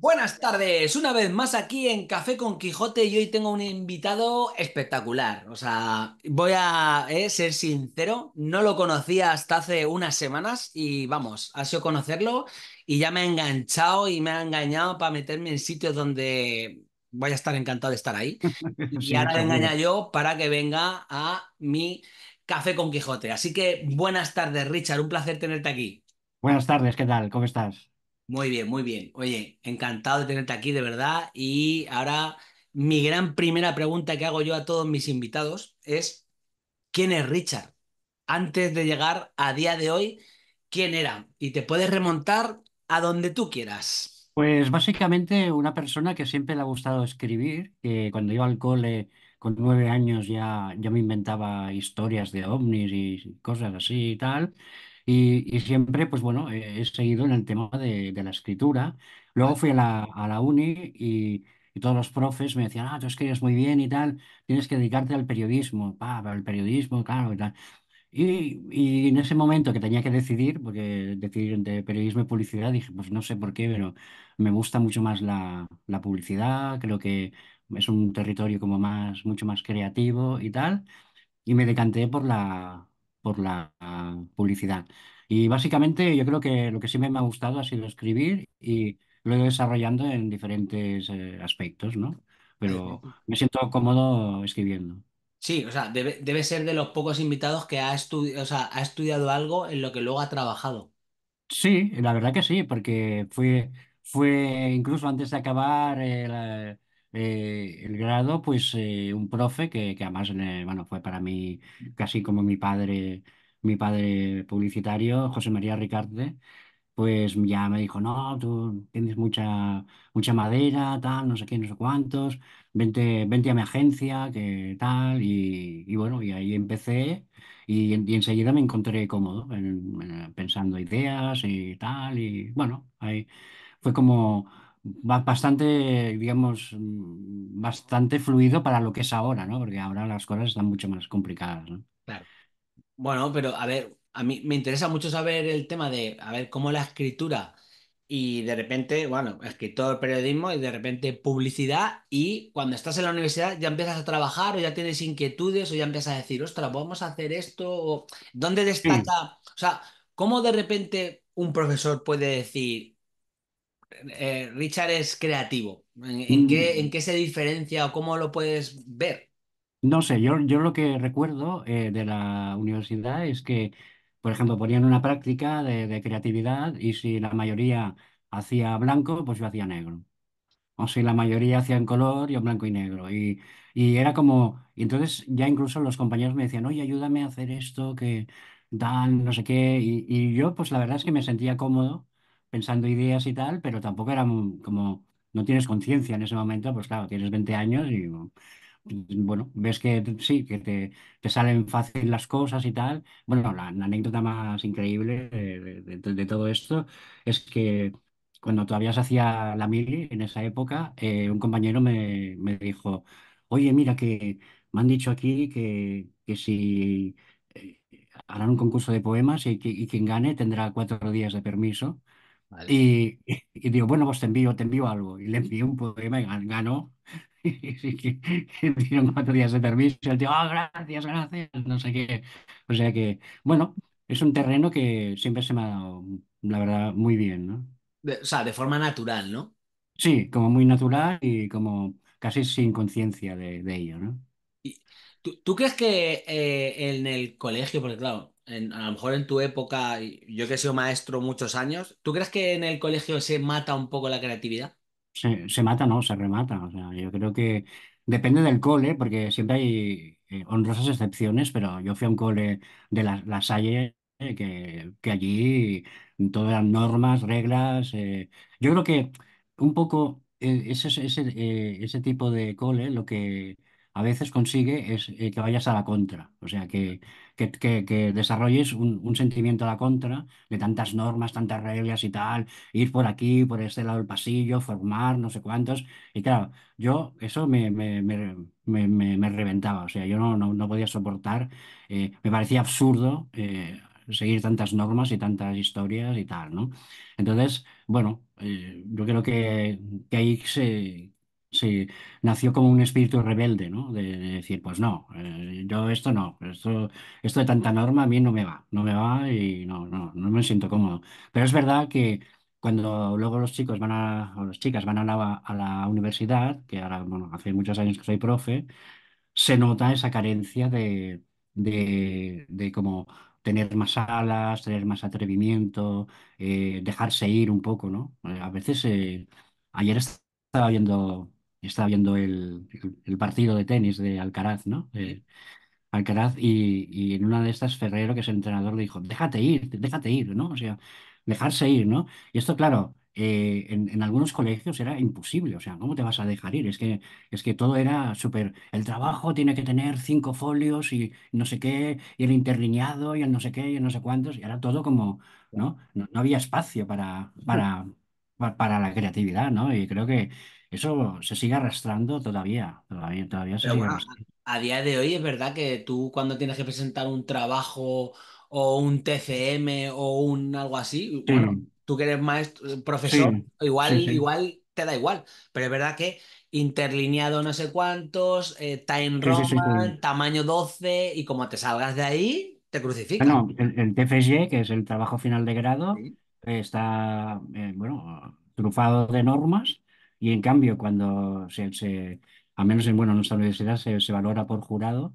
Buenas tardes, una vez más aquí en Café con Quijote y hoy tengo un invitado espectacular. O sea, voy a eh, ser sincero, no lo conocía hasta hace unas semanas y vamos, ha sido conocerlo y ya me ha enganchado y me ha engañado para meterme en sitios donde voy a estar encantado de estar ahí. Y ahora engaña yo para que venga a mi Café con Quijote. Así que buenas tardes, Richard, un placer tenerte aquí. Buenas tardes, ¿qué tal? ¿Cómo estás? Muy bien, muy bien. Oye, encantado de tenerte aquí, de verdad. Y ahora mi gran primera pregunta que hago yo a todos mis invitados es, ¿quién es Richard? Antes de llegar a día de hoy, ¿quién era? Y te puedes remontar a donde tú quieras. Pues básicamente una persona que siempre le ha gustado escribir, que cuando iba al cole con nueve años ya, ya me inventaba historias de ovnis y cosas así y tal. Y, y siempre, pues bueno, he, seguido en el tema de, de la escritura. Luego fui a la, a la uni y, y todos los profes me decían, ah, tú escribes muy bien y tal, tienes que dedicarte al periodismo, pa, al periodismo, claro, y tal. Y, y, en ese momento que tenía que decidir, porque decidir entre periodismo y publicidad, dije, pues no sé por qué, pero me gusta mucho más la, la publicidad, creo que es un territorio como más, mucho más creativo y tal, y me decanté por la, la publicidad. Y básicamente yo creo que lo que sí me ha gustado ha sido escribir y lo desarrollando en diferentes eh, aspectos, ¿no? Pero me siento cómodo escribiendo. Sí, o sea, debe, ser de los pocos invitados que ha, o sea, ha estudiado algo en lo que luego ha trabajado. Sí, la verdad que sí, porque fue, fue incluso antes de acabar el, eh, eh, el grado, pues eh, un profe que, que además, eh, bueno, fue para mí casi como mi padre, mi padre publicitario, José María Ricarte, pues ya me dijo, no, tú tienes mucha, mucha madera, tal, no sé qué, no sé cuántos, vente, vente a mi agencia, que tal, y, bueno, y ahí empecé y, enseguida me encontré cómodo, pensando ideas y tal, y bueno, ahí fue como bastante, digamos, bastante fluido para lo que es ahora, ¿no? Porque ahora las cosas están mucho más complicadas, ¿no? Claro. Bueno, pero a ver, a mí me interesa mucho saber el tema de, a ver, cómo la escritura y de repente, bueno, escritor, periodismo y de repente publicidad y cuando estás en la universidad ya empiezas a trabajar o ya tienes inquietudes o ya empiezas a decir, ostras, vamos a hacer esto o dónde destaca, o sea, ¿cómo de repente un profesor puede decir, eh, Richard es creativo. ¿En, qué, ¿En, mm. qué, se diferencia o cómo lo puedes ver? No sé, yo, yo lo que recuerdo eh, de la universidad es que, por ejemplo, ponían una práctica de, creatividad y si la mayoría hacía blanco, pues yo hacía negro. O si la mayoría hacía en color, yo blanco y negro. Y, y era como, entonces ya incluso los compañeros me decían, oye, ayúdame a hacer esto, que dan, no sé qué. y yo, pues la verdad es que me sentía cómodo pensando ideas y tal, pero tampoco era como, no tienes conciencia en ese momento, pues claro, tienes 20 años y pues, bueno, ves que sí, que te, salen fácil las cosas y tal. Bueno, la, anécdota más increíble de, todo esto es que cuando todavía se hacía la mili en esa época, eh, un compañero me, dijo, oye, mira que me han dicho aquí que, que si eh, harán un concurso de poemas y, y quien gane tendrá cuatro días de permiso. Y, digo, bueno, pues te envío, te envío algo. Y le envío un poema y ganó. Y dieron cuatro días de permiso. Y el tío, ah, gracias, gracias. No sé qué. O sea que, bueno, es un terreno que siempre se me ha dado, la verdad, muy bien, ¿no? o sea, de forma natural, ¿no? Sí, como muy natural y como casi sin conciencia de, ello, ¿no? ¿Tú, ¿Tú, crees que eh, en el colegio, porque claro, a lo mejor en tu época, yo que he sido maestro muchos años, ¿tú crees que en el colegio se mata un poco la creatividad? Se, mata, no, se remata. yo creo que depende del cole, porque siempre hay eh, honrosas excepciones, pero yo fui a un cole de la, la Salle eh, que, que, allí todas las normas, reglas. Eh, yo creo que un poco e, ese, ese, ese tipo de cole lo que a veces consigue es que vayas a la contra. O sea, que que, desarrolles un, sentimiento a la contra de tantas normas, tantas reglas y tal, ir por aquí, por este lado del pasillo, formar, no sé cuántos. Y claro, yo eso me, reventaba, o sea, yo no, no, podía soportar, eh, me parecía absurdo. Eh, seguir tantas normas y tantas historias y tal, ¿no? Entonces, bueno, eh, yo creo que, que ahí se, Sí, nació como un espíritu rebelde, ¿no? De, decir, pues no, eh, yo esto no, esto, esto de tanta norma a mí no me va, no me va y no, no, no me siento cómodo. Pero es verdad que cuando luego los chicos van a, o las chicas van a la, universidad, que ahora, bueno, hace muchos años que soy profe, se nota esa carencia de, de, como tener más alas, tener más atrevimiento, eh, dejarse ir un poco, ¿no? Eh, a veces, ayer estaba viendo estaba viendo el, partido de tenis de Alcaraz, ¿no? Alcaraz y, en una de estas Ferrero, que es el entrenador, le dijo, déjate ir, déjate ir, ¿no? O sea, dejarse ir, ¿no? Y esto, claro, eh, en, algunos colegios era imposible, o sea, ¿cómo te vas a dejar ir? Es que, es que todo era súper, el trabajo tiene que tener cinco folios y no sé qué, y el interlineado y el no sé qué y no sé cuántos, y era todo como, ¿no? No, no había espacio para, hmm. para, para la creatividad, ¿no? Y creo que eso se sigue arrastrando todavía, todavía, todavía A día de hoy es verdad que tú cuando tienes que presentar un trabajo o un TCM o un algo así, bueno, tú que eres maestro, eh, profesor, igual, igual te da igual. Pero es verdad que interlineado no sé cuántos, eh, time roman, tamaño 12, y como te salgas de ahí, te crucifican. el, TFG, que es el trabajo final de grado, está, eh, bueno, trufado de normas y en cambio, cuando se, a menos en, bueno, nuestra universidad se, valora por jurado,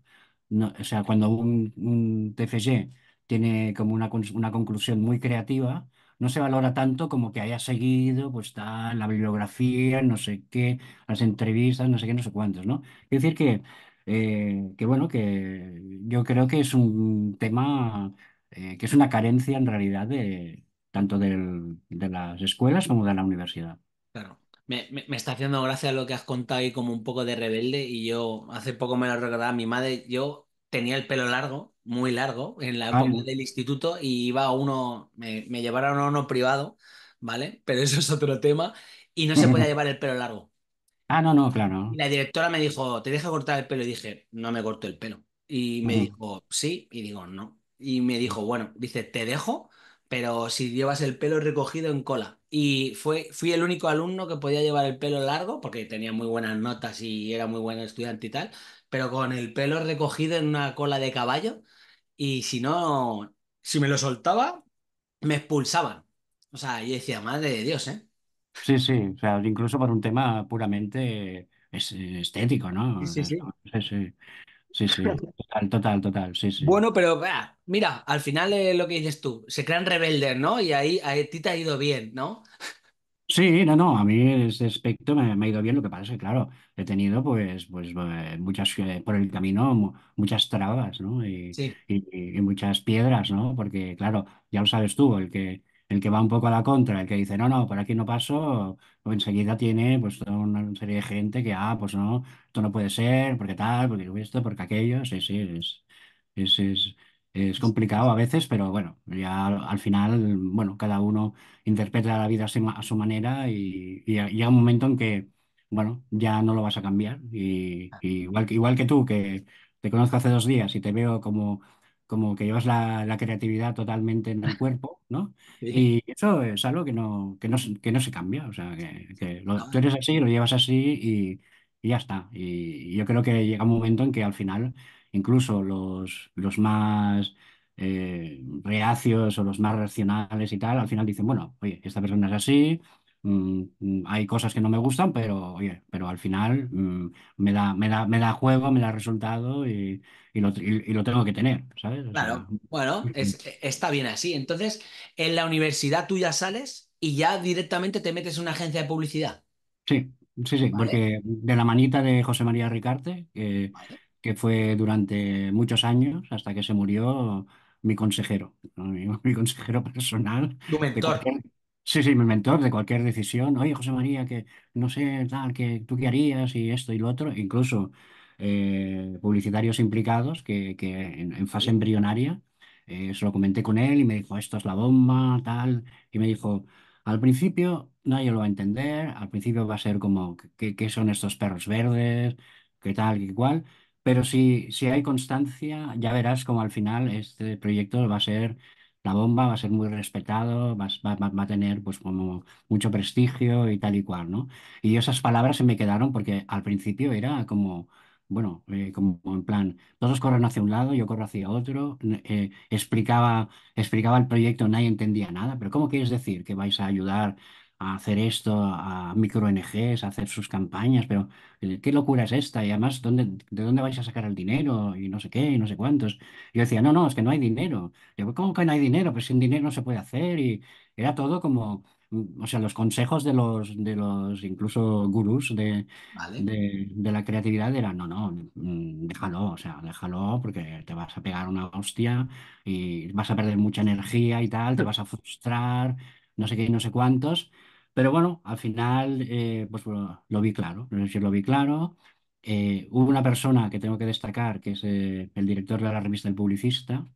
o sea, cuando un, TFG tiene como una, conclusión muy creativa, no se valora tanto como que haya seguido, pues en la bibliografía, no sé qué, las entrevistas, no sé qué, no sé cuántos, ¿no? Es decir eh, que, bueno, que yo creo que es un tema eh, que es una carencia en realidad de tanto de las escuelas como de la universidad. Me, está haciendo gracia lo que has contado ahí como un poco de rebelde y yo hace poco me lo recordaba mi madre, yo tenía el pelo largo, muy largo, en la época del instituto y iba a uno, me, me llevaron a uno privado, ¿vale? Pero eso es otro tema y no se podía llevar el pelo largo. Ah, no, no, claro. Y la directora me dijo, ¿te deja cortar el pelo? Y dije, no me corto el pelo. Y me dijo, sí, y digo, no. Y me dijo, bueno, dice, te dejo, pero si llevas el pelo recogido en cola. Y fue, fui el único alumno que podía llevar el pelo largo, porque tenía muy buenas notas y era muy buen estudiante y tal, pero con el pelo recogido en una cola de caballo. Y si no, si me lo soltaba, me expulsaban. O sea, yo decía, madre de Dios, ¿eh? Sí, sí, o sea, incluso para un tema puramente estético, ¿no? sí. Sí, sí. Sí, sí, total, total, total, sí, sí. Bueno, pero mira, al final lo que dices tú, se crean rebeldes, ¿no? Y ahí a ti te ha ido bien, ¿no? Sí, no, no, a mí ese aspecto me, ha ido bien, lo que pasa es que, claro, he tenido pues, pues eh, muchas, eh, por el camino, muchas trabas, ¿no? y- y muchas piedras, ¿no? Porque, claro, ya lo sabes tú, el que, el que va un poco a la contra, el que dice, no, no, por aquí no paso, o pues enseguida tiene pues una serie de gente que, ah, pues no, esto no puede ser, porque tal, porque esto, porque aquello, sí, sí, es, es, es, complicado a veces, pero bueno, ya al, final, bueno, cada uno interpreta la vida a su, manera y, y, llega un momento en que, bueno, ya no lo vas a cambiar. Y, igual que tú, que te conozco hace dos días y te veo como como que llevas la, creatividad totalmente en el cuerpo, ¿no? Y eso es algo que no, que no, se cambia, o sea, que, tú ah. eres así, lo llevas así y, ya está. Y, yo creo que llega un momento en que al final incluso los, los más... Eh, reacios o los más racionales y tal, al final dicen, bueno, oye, esta persona es así, Mm, mm, hay cosas que no me gustan, pero pero al final mm, me, da, me, da, juego, me da resultado y, y, lo, tengo que tener, claro, bueno, e, está bien así. Entonces, en la universidad tú ya sales y ya directamente te metes en una agencia de publicidad. Sí, sí, sí, porque de la manita de José María Ricarte, eh, que fue durante muchos años, hasta que se murió mi consejero, mi, consejero personal. Tu mentor. Sí, sí, mi mentor de cualquier decisión. Oye, José María, que no sé, tal, que tú qué harías y esto y lo otro. Incluso eh, publicitarios implicados que, que en, fase embrionaria eh, se lo comenté con él y me dijo, esto es la bomba, tal. Y me dijo, al principio nadie lo va a entender, al principio va a ser como, ¿qué, son estos perros verdes? ¿Qué tal? ¿Qué cual? Pero si, si hay constancia, ya verás como al final este proyecto va a ser la bomba, va a ser muy respetado, va, a tener pues como mucho prestigio y tal y cual, ¿no? Y esas palabras se me quedaron porque al principio era como, bueno, eh, como en plan, todos corren hacia un lado, yo corro hacia otro, eh, explicaba, explicaba el proyecto, nadie entendía nada, pero ¿cómo quieres decir que vais a ayudar a hacer esto, a micro ONGs, a hacer sus campañas, pero eh, qué locura es esta y además, ¿dónde, ¿de dónde vais a sacar el dinero? Y no sé qué, y no sé cuántos. Yo decía, no, no, es que no hay dinero. Yo, ¿cómo que no hay dinero? Pues sin dinero no se puede hacer y era todo como mm, o sea, los consejos de los, de los incluso gurús de, de, de, la creatividad eran, no, no, mm, déjalo, o sea, déjalo porque te vas a pegar una hostia y vas a perder mucha energía y tal, te vas a frustrar, no sé qué no sé cuántos. Pero bueno, al final eh, pues, lo vi claro, lo vi claro. Eh, hubo una persona que tengo que destacar, que es eh, el director de la revista El Publicista,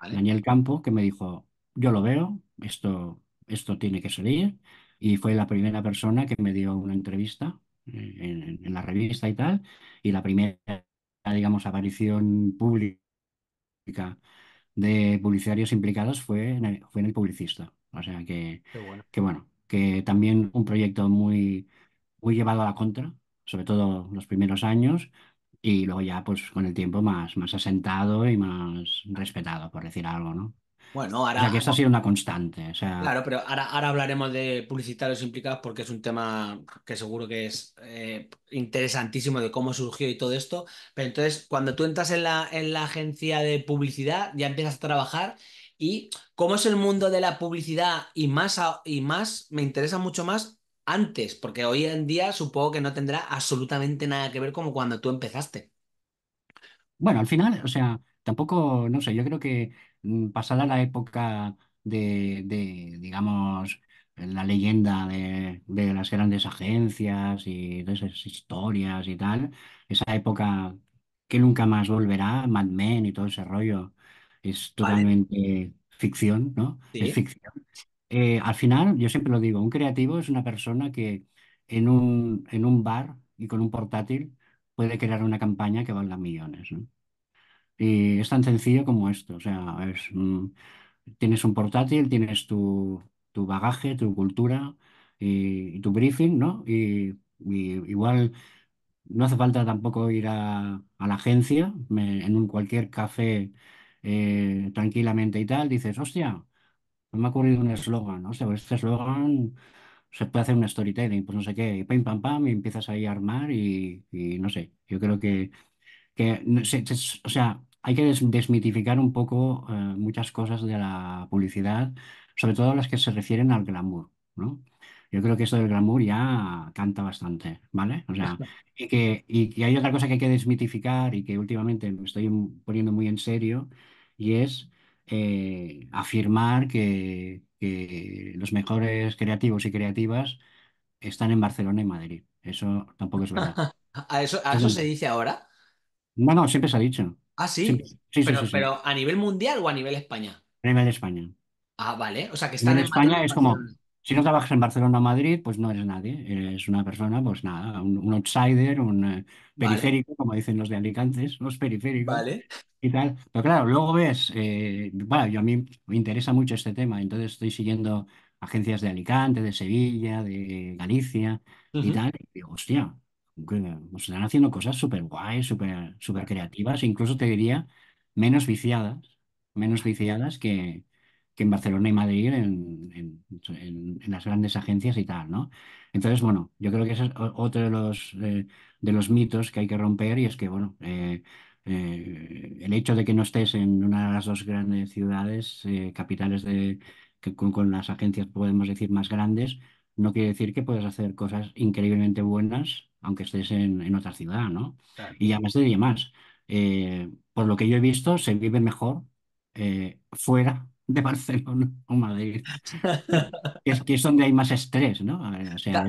Daniel Campo, que me dijo, yo lo veo, esto, esto tiene que salir. Y fue la primera persona que me dio una entrevista en, la revista y tal. Y la primera, digamos, aparición pública de publicitarios implicados fue fue en el Publicista. O sea que, bueno. que también un proyecto muy, muy llevado a la contra, sobre todo los primeros años, y luego ya pues con el tiempo más, más asentado y más respetado, por decir algo, ¿no? Bueno, O sea ahora, que esto ha sido una constante, o sea, claro, pero ahora, ahora hablaremos de publicitarios implicados porque es un tema que seguro que es eh, interesantísimo de cómo surgió y todo esto. Pero entonces, cuando tú entras en la, en la agencia de publicidad, ya empiezas a trabajar y cómo es el mundo de la publicidad y más, y más me interesa mucho más antes, porque hoy en día supongo que no tendrá absolutamente nada que ver como cuando tú empezaste. Bueno, al final, o sea, tampoco, no sé, yo creo que mm, pasada la época de, digamos, la leyenda de, de, las grandes agencias y de esas historias y tal, esa época que nunca más volverá, Mad Men y todo ese rollo, es totalmente ficción, ¿no? Es ficción. Eh, al final, yo siempre lo digo, un creativo es una persona que en un, en un bar y con un portátil puede crear una campaña que valga millones, ¿no? Y es tan sencillo como esto, o sea, es, mm, tienes un portátil, tienes tu, bagaje, tu cultura y, tu briefing, ¿no? Y, igual no hace falta tampoco ir a, la agencia, en un cualquier café eh, tranquilamente y tal, dices, hostia, me ha ocurrido un eslogan, O sea pues este eslogan se puede hacer un storytelling, pues no sé qué, y pam, pam, y empiezas ahí a armar y, y no sé, yo creo que, que o sea, hay que desmitificar un poco eh, muchas cosas de la publicidad, sobre todo las que se refieren al glamour, ¿no? Yo creo que eso del glamour ya canta bastante, ¿vale? O sea, y que, y que hay otra cosa que hay que desmitificar y que últimamente me estoy poniendo muy en serio, y es eh, afirmar que, los mejores creativos y creativas están en Barcelona y Madrid. Eso tampoco es verdad. ¿A eso, eso se dice ahora? No, no, siempre se ha dicho. Ah, sí. sí pero, sí, pero a nivel mundial o a nivel España? A nivel de España. Ah, vale. O sea, que están en, España es como, si no trabajas en Barcelona o Madrid, pues no eres nadie, eres una persona, pues nada, un, outsider, un eh, periférico, como dicen los de Alicantes, los periféricos. Vale. Y tal. Pero claro, luego ves, eh, bueno, yo a mí me interesa mucho este tema, entonces estoy siguiendo agencias de Alicante, de Sevilla, de Galicia y tal, y digo, hostia, nos están haciendo cosas súper guays, súper creativas, incluso te diría menos viciadas, menos viciadas que, que en Barcelona y Madrid, en, las grandes agencias y tal, ¿no? Entonces, bueno, yo creo que ese es otro de los, eh, de los mitos que hay que romper y es que, bueno, eh, eh, el hecho de que no estés en una de las dos grandes ciudades, capitales de, con, las agencias, podemos decir, más grandes, no quiere decir que puedas hacer cosas increíblemente buenas aunque estés en, otra ciudad, ¿no? Y además de diría más, por lo que yo he visto, se vive mejor fuera de Barcelona o Madrid. es que es donde hay más estrés, ¿no?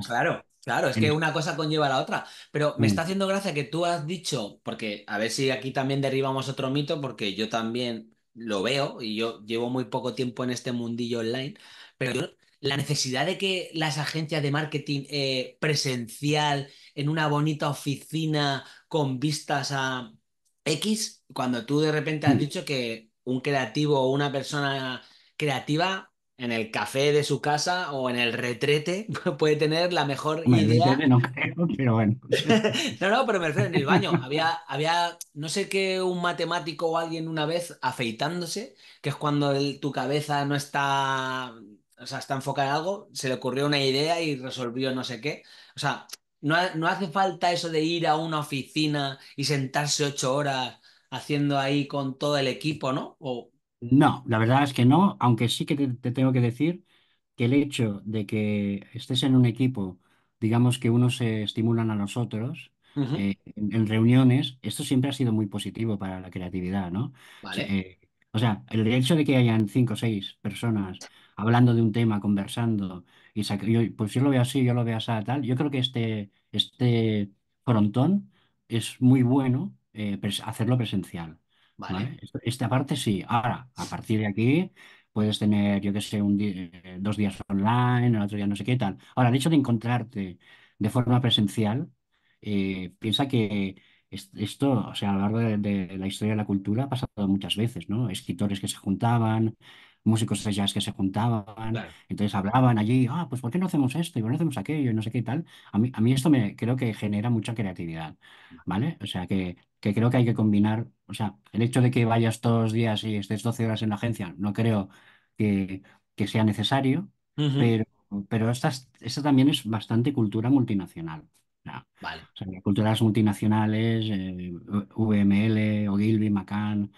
claro, claro, es que una cosa conlleva a la otra. Pero me mm. está haciendo gracia que tú has dicho, porque a ver si aquí también derribamos otro mito, porque yo también lo veo y yo llevo muy poco tiempo en este mundillo online, pero la necesidad de que las agencias de marketing eh, presencial en una bonita oficina con vistas a X, cuando tú de repente has mm. dicho que un creativo o una persona creativa en el café de su casa o en el retrete puede tener la mejor idea. No, pero bueno. no, pero me refiero en el baño. Había, había, no sé qué, un matemático o alguien una vez afeitándose, que es cuando tu cabeza no está, o sea, está enfocada en algo, se le ocurrió una idea y resolvió no sé qué. O sea, no, no hace falta eso de ir a una oficina y sentarse ocho horas haciendo ahí con todo el equipo, ¿no? O... No, la verdad es que no, aunque sí que te, tengo que decir que el hecho de que estés en un equipo, digamos que unos se estimulan a los otros, eh, en, reuniones, esto siempre ha sido muy positivo para la creatividad, ¿no? Eh, o sea, el hecho de que hayan cinco o seis personas hablando de un tema, conversando, y yo, pues yo lo veo así, yo lo veo así, tal, yo creo que este, este frontón es muy bueno eh, hacerlo presencial. Vale. Esta parte sí. Ahora, a partir de aquí, puedes tener, yo qué sé, un eh, dos días online, el otro día no sé qué tal. Ahora, el hecho de encontrarte de forma presencial, eh, piensa que esto, o sea, a lo largo de, de, la historia de la cultura ha pasado muchas veces, ¿no? Escritores que se juntaban, músicos de jazz que se juntaban, entonces hablaban allí, ah, pues ¿por qué no hacemos esto? ¿Y por qué no hacemos aquello? Y no sé qué y tal. A mí, a mí esto me creo que genera mucha creatividad, ¿vale? O sea, que, creo que hay que combinar, o sea, el hecho de que vayas todos los días y estés 12 horas en la agencia, no creo que, sea necesario, pero, pero esta, también es bastante cultura multinacional. Vale. O sea, culturas multinacionales, VML, eh, Ogilvy, Macan,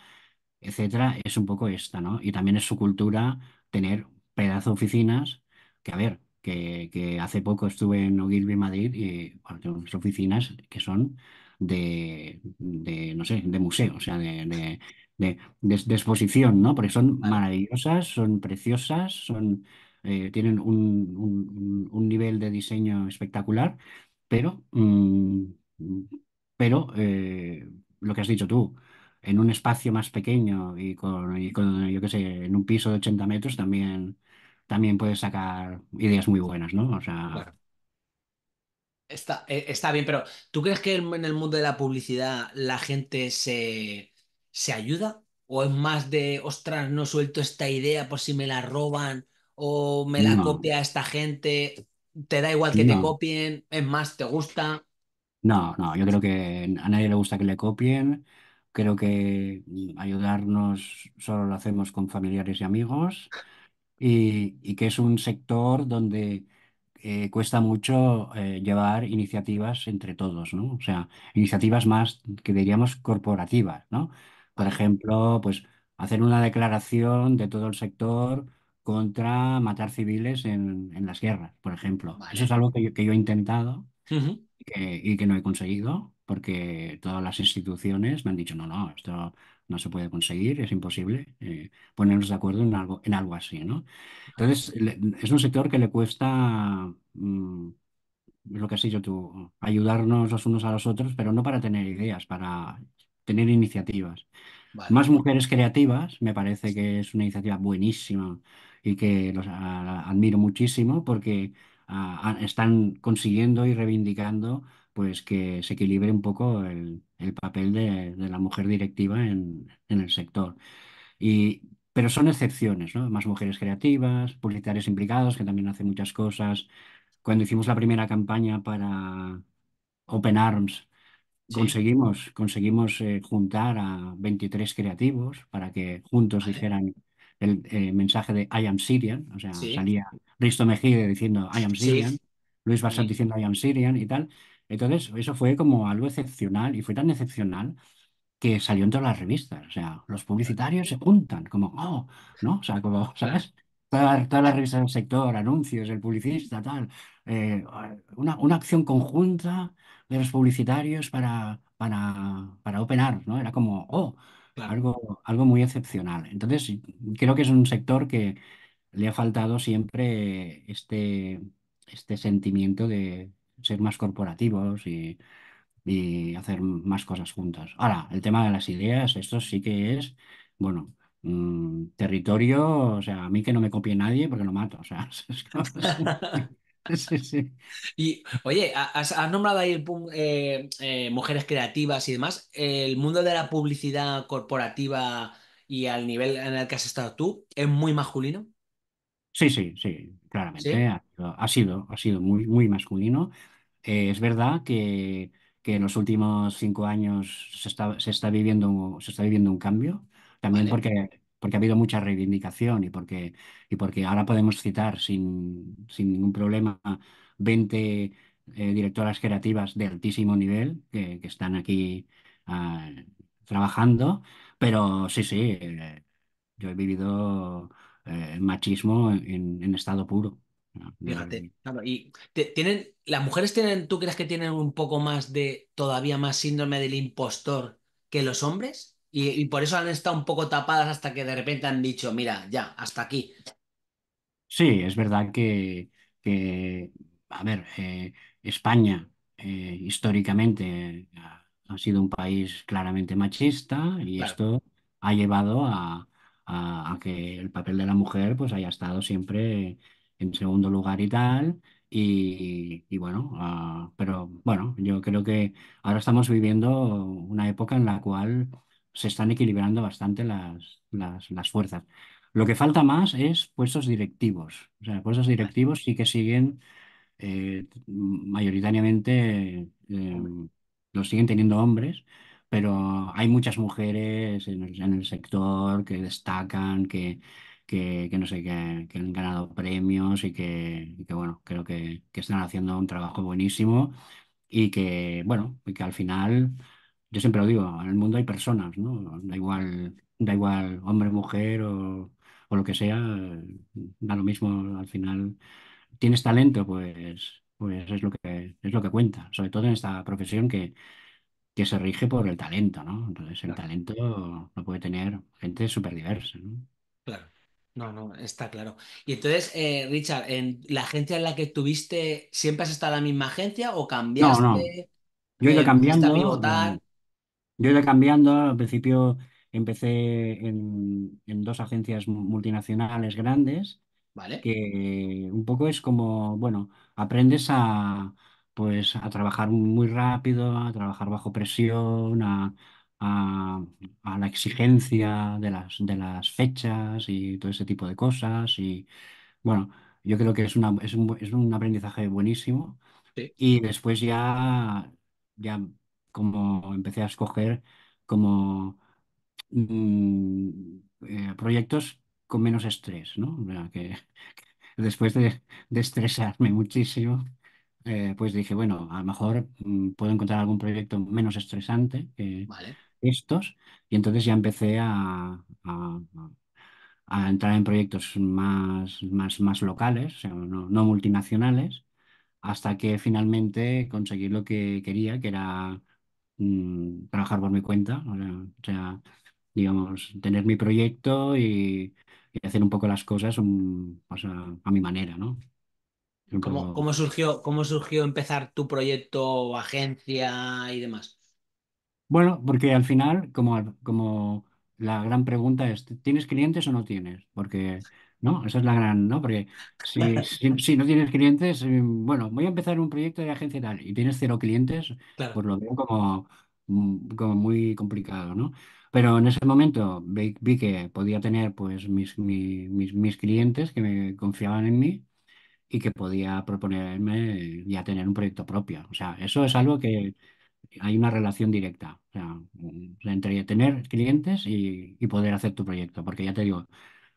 etcétera, es un poco esta, ¿no? Y también es su cultura tener pedazo de oficinas, que a ver, que, hace poco estuve en Ogilvy, Madrid, y bueno, tengo oficinas que son de, no sé, de museo, o sea, de, exposición, ¿no? Porque son maravillosas, son preciosas, son, eh, tienen un, nivel de diseño espectacular, pero, mm, pero eh, lo que has dicho tú en un espacio más pequeño y con, yo qué sé, en un piso de 80 metros también, también puedes sacar ideas muy buenas, ¿no? O sea... Está, e, está bien, pero ¿tú crees que en el mundo de la publicidad la gente se, ayuda? ¿O es más de, ostras, no suelto esta idea por si me la roban o me la copia esta gente? ¿Te da igual que te copien? ¿Es más, te gusta? No, no, yo creo que a nadie le gusta que le copien. Creo que ayudarnos solo lo hacemos con familiares y amigos y, que es un sector donde eh, cuesta mucho eh, llevar iniciativas entre todos, ¿no? O sea, iniciativas más que diríamos corporativas, ¿no? Por ejemplo, pues hacer una declaración de todo el sector contra matar civiles en, las guerras, por ejemplo. Eso es algo que yo, he intentado y que no he conseguido porque todas las instituciones me han dicho, no, no, esto no se puede conseguir, es imposible eh, ponernos de acuerdo en algo, en algo así, ¿no? Entonces, es un sector que le cuesta, mm, lo que has dicho tú, ayudarnos los unos a los otros, pero no para tener ideas, para tener iniciativas. Más mujeres creativas, me parece que es una iniciativa buenísima y que los admiro muchísimo porque ah, ah, están consiguiendo y reivindicando pues que se equilibre un poco el, papel de, la mujer directiva en, el sector. Y, pero son excepciones, ¿no? Más mujeres creativas, publicitarios implicados, que también hacen muchas cosas. Cuando hicimos la primera campaña para Open Arms, conseguimos, conseguimos eh, juntar a 23 creativos para que juntos dijeran el, eh, mensaje de I am Syrian, o sea, salía Risto Mejide diciendo I am Syrian, Luis Barça diciendo I am Syrian y tal, entonces, eso fue como algo excepcional y fue tan excepcional que salió en todas las revistas. O sea, los publicitarios se juntan, como, oh, ¿no? O sea, como, ¿sabes? Todas, las revistas del sector, anuncios, el publicista, tal. Eh, una, acción conjunta de los publicitarios para, para, para ¿no? Era como, oh, algo, algo muy excepcional. Entonces, creo que es un sector que le ha faltado siempre este, este sentimiento de, ser más corporativos y, hacer más cosas juntas. Ahora, el tema de las ideas, esto sí que es, bueno, mm, territorio, o sea, a mí que no me copie nadie porque lo mato, o sea, es Sí, sí. Y oye, has, nombrado ahí eh, eh, mujeres creativas y demás. El mundo de la publicidad corporativa y al nivel en el que has estado tú, ¿es muy masculino? Sí, sí, sí claramente. ¿eh? Ha, sido, ha sido muy, muy masculino. Eh, es verdad que, que, en los últimos cinco años se está, se está, viviendo, se está viviendo un cambio, también porque, porque ha habido mucha reivindicación y porque, y porque ahora podemos citar sin, sin ningún problema 20 eh, directoras creativas de altísimo nivel que, que están aquí ah, trabajando, pero sí, sí, yo he vivido eh, machismo en, estado puro. y tienen, las mujeres tienen, ¿tú crees que tienen un poco más de, todavía más síndrome del impostor que los hombres? Y, por eso han estado un poco tapadas hasta que de repente han dicho, mira, ya, hasta aquí. Sí, es verdad que, a ver, eh, España eh, históricamente ha sido un país claramente machista y esto ha llevado a, a, que el papel de la mujer pues haya estado siempre en segundo lugar y tal. Y, y bueno, ah, pero bueno, yo creo que ahora estamos viviendo una época en la cual se están equilibrando bastante las, las, las fuerzas. Lo que falta más es puestos directivos. O sea, puestos directivos sí que siguen eh, mayoritariamente, em, los siguen teniendo hombres, pero hay muchas mujeres en el, sector que destacan, que, que, que no sé, que, que, han ganado premios y que, que bueno, creo que, que están haciendo un trabajo buenísimo y que, bueno, y que al final, yo siempre lo digo, en el mundo hay personas, ¿no? Da igual, da igual hombre, mujer o, o lo que sea, da lo mismo al final. Tienes talento, pues, pues es lo que, es lo que cuenta, sobre todo en esta profesión que que se rige por el talento, ¿no? Entonces el talento lo puede tener gente súper diversa, ¿no? claro. No, no, está claro. Y entonces, eh, Richard, en la agencia en la que estuviste, ¿siempre has estado la misma agencia o cambiaste? No, no. Yo he ido eh, cambiando, eh, yo he ido cambiando. Al principio empecé en, dos agencias multinacionales grandes, ¿Vale? que un poco es como, bueno, aprendes a, pues a trabajar muy rápido, a trabajar bajo presión, a, la exigencia de las, fechas y todo ese tipo de cosas. Y bueno, yo creo que es, es, un, aprendizaje buenísimo. Y después ya, ya como empecé a escoger como mm, eh, proyectos con menos estrés, ¿no? después de, de estresarme muchísimo, eh, pues dije, bueno, a lo mejor mm, puedo encontrar algún proyecto menos estresante que estos. Y entonces ya empecé a, entrar en proyectos más, más, locales, o no, multinacionales, hasta que finalmente conseguí lo que quería, que era mm, trabajar por mi cuenta, o sea, digamos, tener mi proyecto y, hacer un poco las cosas mm, a mi manera, ¿no? ¿Cómo, surgió, ¿Cómo surgió empezar tu proyecto, agencia y demás? Bueno, porque al final, como, como la gran pregunta es, ¿tienes clientes o no tienes? Porque, ¿no? Esa es la gran, ¿no? Porque si, no tienes clientes, eh, bueno, voy a empezar un proyecto de agencia y tal, y tienes cero clientes, por pues lo veo como, mm, como muy complicado, ¿no? Pero en ese momento vi, que podía tener pues mis, mis, mis clientes que me confiaban en mí y que podía proponerme ya tener un proyecto propio. O sea, eso es algo que hay una relación directa o sea, mm, entre tener clientes y, y, poder hacer tu proyecto. Porque ya te digo,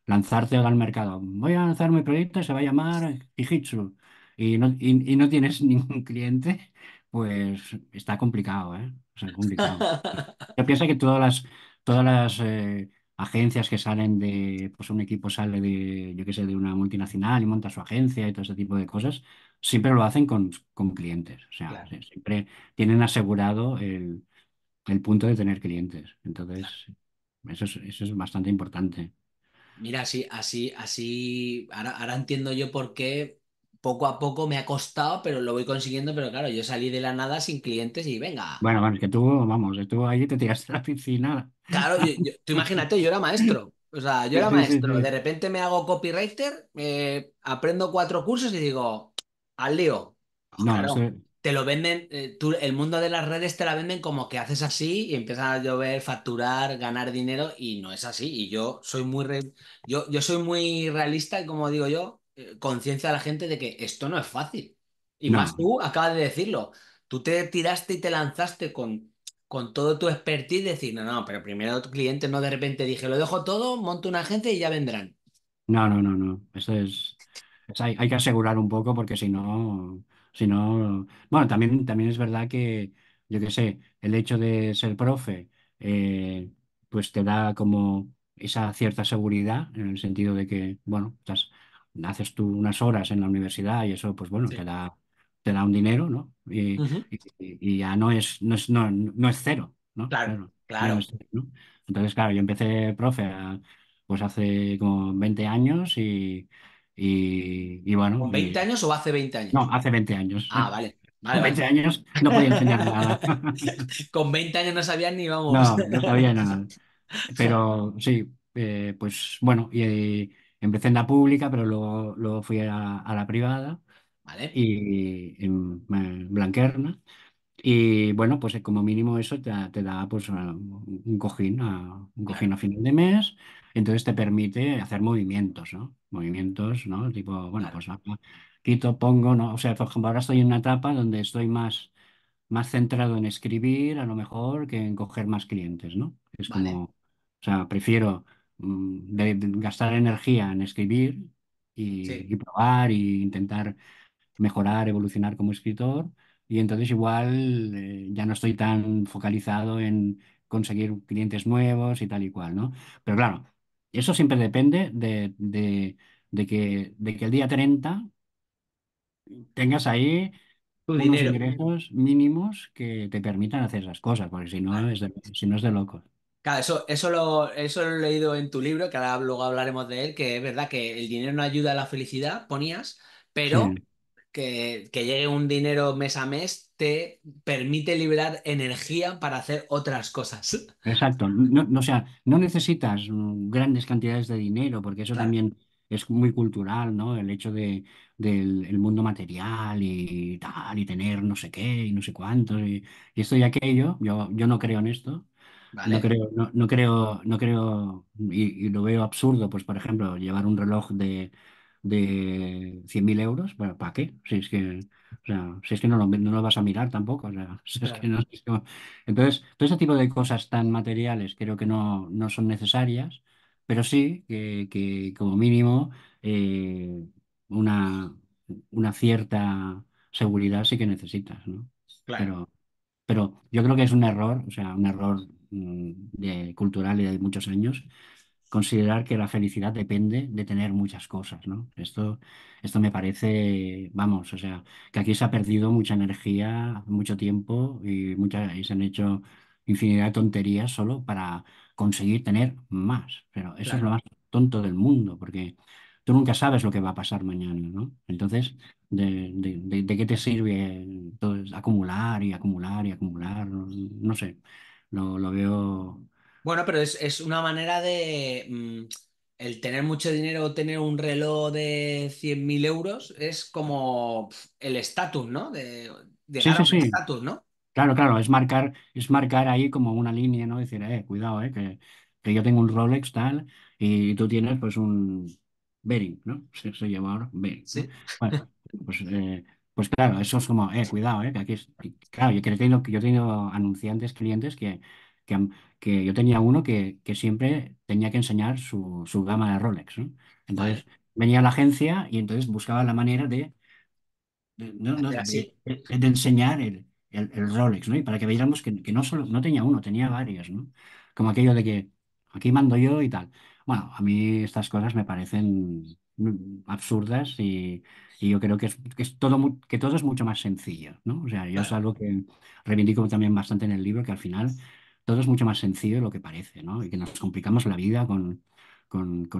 lanzarte al mercado, voy a lanzar mi proyecto, y se va a llamar Hijitsu y no, y, no tienes ningún cliente, pues está complicado, ¿eh? O sea, complicado. Yo pienso que todas las, todas las eh, agencias que salen de, pues un equipo sale de, yo qué sé, de una multinacional y monta su agencia y todo ese tipo de cosas, siempre lo hacen con, clientes. O sea, siempre tienen asegurado el, el, punto de tener clientes. Entonces, eso, es, eso es bastante importante. Mira, así, así, así, ahora, ahora entiendo yo por qué poco a poco me ha costado, pero lo voy consiguiendo. Pero claro, yo salí de la nada sin clientes y venga. Bueno, bueno, que tú, vamos, tú ahí te tiraste a la piscina. Claro, tú imagínate, yo era maestro. O sea, yo era maestro. De repente me hago copywriter, eh, aprendo cuatro cursos y digo, al lío. claro, Te lo venden, eh, el mundo de las redes te la venden como que haces así y empiezas a llover, facturar, ganar dinero y no es así. Y yo soy muy, yo, yo soy muy realista y como digo yo, eh, conciencia a la gente de que esto no es fácil. Y más tú acabas de decirlo. Tú te tiraste y te lanzaste con, con todo tu expertise, decir, no, no, pero primero tu cliente no de repente dije, lo dejo todo, monto una agencia y ya vendrán. No, no, no, no. Eso es. hay, que asegurar un poco porque si no. Si no. Bueno, también, también es verdad que, yo qué sé, el hecho de ser profe, eh, pues te da como esa cierta seguridad en el sentido de que, bueno, estás haces tú unas horas en la universidad y eso, pues bueno, te, da, te da un dinero, ¿no? Y, y, ya no es, no es, no, es cero, ¿no? Claro, claro. Entonces, claro, yo empecé profe pues hace como 20 años y, bueno. 20 años o hace 20 años? No, hace 20 años. Ah, vale. Con 20 años no podía enseñar nada. Con 20 años no sabían ni vamos. No, no sabía nada. Pero sí, eh, pues bueno, y, empecé en la pública, pero luego, luego fui a, la privada. ¿Vale? Y en, Blanquerna. Y bueno, pues eh, como mínimo eso te, da pues un cojín, a, un cojín a final de mes, entonces te permite hacer movimientos, ¿no? Movimientos, ¿no? Tipo, bueno, pues quito, pongo, ¿no? O sea, por ejemplo, ahora estoy en una etapa donde estoy más, más centrado en escribir, a lo mejor, que en coger más clientes, ¿no? Es como, o sea, prefiero Mm, de, gastar energía en escribir y, probar y intentar mejorar, evolucionar como escritor. Y entonces igual eh, ya no estoy tan focalizado en conseguir clientes nuevos y tal y cual, ¿no? Pero claro, eso siempre depende de, que, de que el día 30 tengas ahí tu ingresos mínimos que te permitan hacer esas cosas, porque si no es de, si no es de locos. Claro, eso, eso, lo, he leído en tu libro, que ahora luego hablaremos de él, que es verdad que el dinero no ayuda a la felicidad, ponías, pero que, que llegue un dinero mes a mes te permite liberar energía para hacer otras cosas. Exacto, no, no sea, no necesitas grandes cantidades de dinero, porque eso también es muy cultural, ¿no? El hecho de, del el mundo material y tal, y tener no sé qué y no sé cuánto, y, y esto y aquello, yo, yo no creo en esto, no creo, no, no creo, no creo, y, lo veo absurdo, pues por ejemplo, llevar un reloj de, de 100.000 euros, bueno, ¿para qué? Si es que, o sea, si es que no lo, no vas a mirar tampoco, Entonces, todo ese tipo de cosas tan materiales creo que no, no son necesarias, pero sí que, como mínimo eh, una, una cierta seguridad sí que necesitas, Claro. Pero... Pero yo creo que es un error, o sea, un error Mm, de, cultural y de muchos años, considerar que la felicidad depende de tener muchas cosas, Esto, esto me parece, vamos, o sea, que aquí se ha perdido mucha energía, mucho tiempo y, muchas, se han hecho infinidad de tonterías solo para conseguir tener más. Pero eso es lo más tonto del mundo, porque tú nunca sabes lo que va a pasar mañana, ¿no? Entonces, ¿de, de, qué te sirve eh, todo acumular y acumular y acumular? no sé lo, lo veo. Bueno, pero es, una manera de. Mm, el tener mucho dinero o tener un reloj de 100.000 euros es como el estatus, ¿no? De, sí, sí, estatus, ¿no? Claro, claro, es marcar, es marcar ahí como una línea, ¿no? Decir, eh, cuidado, eh, que, que yo tengo un Rolex tal y tú tienes pues un Bering, ¿no? Se, se llama ahora Bering. Bueno, pues eh, pues claro, eso es como, eh, cuidado, eh, que aquí es, claro, yo que yo he tenido anunciantes, clientes que, que, yo tenía uno que, siempre tenía que enseñar su, gama de Rolex, ¿no? Entonces venía a la agencia y entonces buscaba la manera de, de- enseñar el, Rolex, ¿no? Y para que veíamos que, no solo, no tenía uno, tenía varios, ¿no? Como aquello de que aquí mando yo y tal. Bueno, a mí estas cosas me parecen mm, absurdas y y yo creo que es, que todo, es mucho más sencillo, ¿no? O sea, yo es algo que reivindico también bastante en el libro, que al final todo es mucho más sencillo de lo que parece, ¿no? Y que nos complicamos la vida con,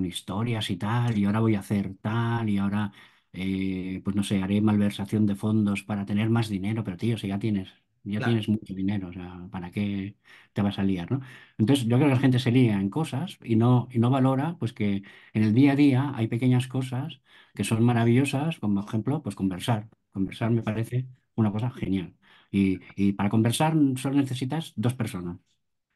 historias y tal, y ahora voy a hacer tal, y ahora, eh, pues no sé, haré malversación de fondos para tener más dinero, pero tío, si ya tienes ya tienes mucho dinero, o sea, ¿para qué te vas a liar, no? Entonces, yo creo que la gente se lía en cosas y no, y no valora, pues que en el día a día hay pequeñas cosas que son maravillosas, como por ejemplo, pues conversar. Conversar me parece una cosa genial. Y, y para conversar solo necesitas dos personas.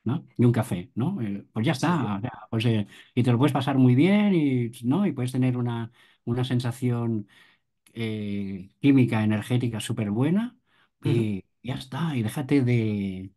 ¿no? Y un café, ¿no? Eh, pues ya está, pues, eh, y te lo puedes pasar muy bien y, ¿no? y puedes tener una, una sensación eh, química, energética súper buena y, ya está, y déjate de,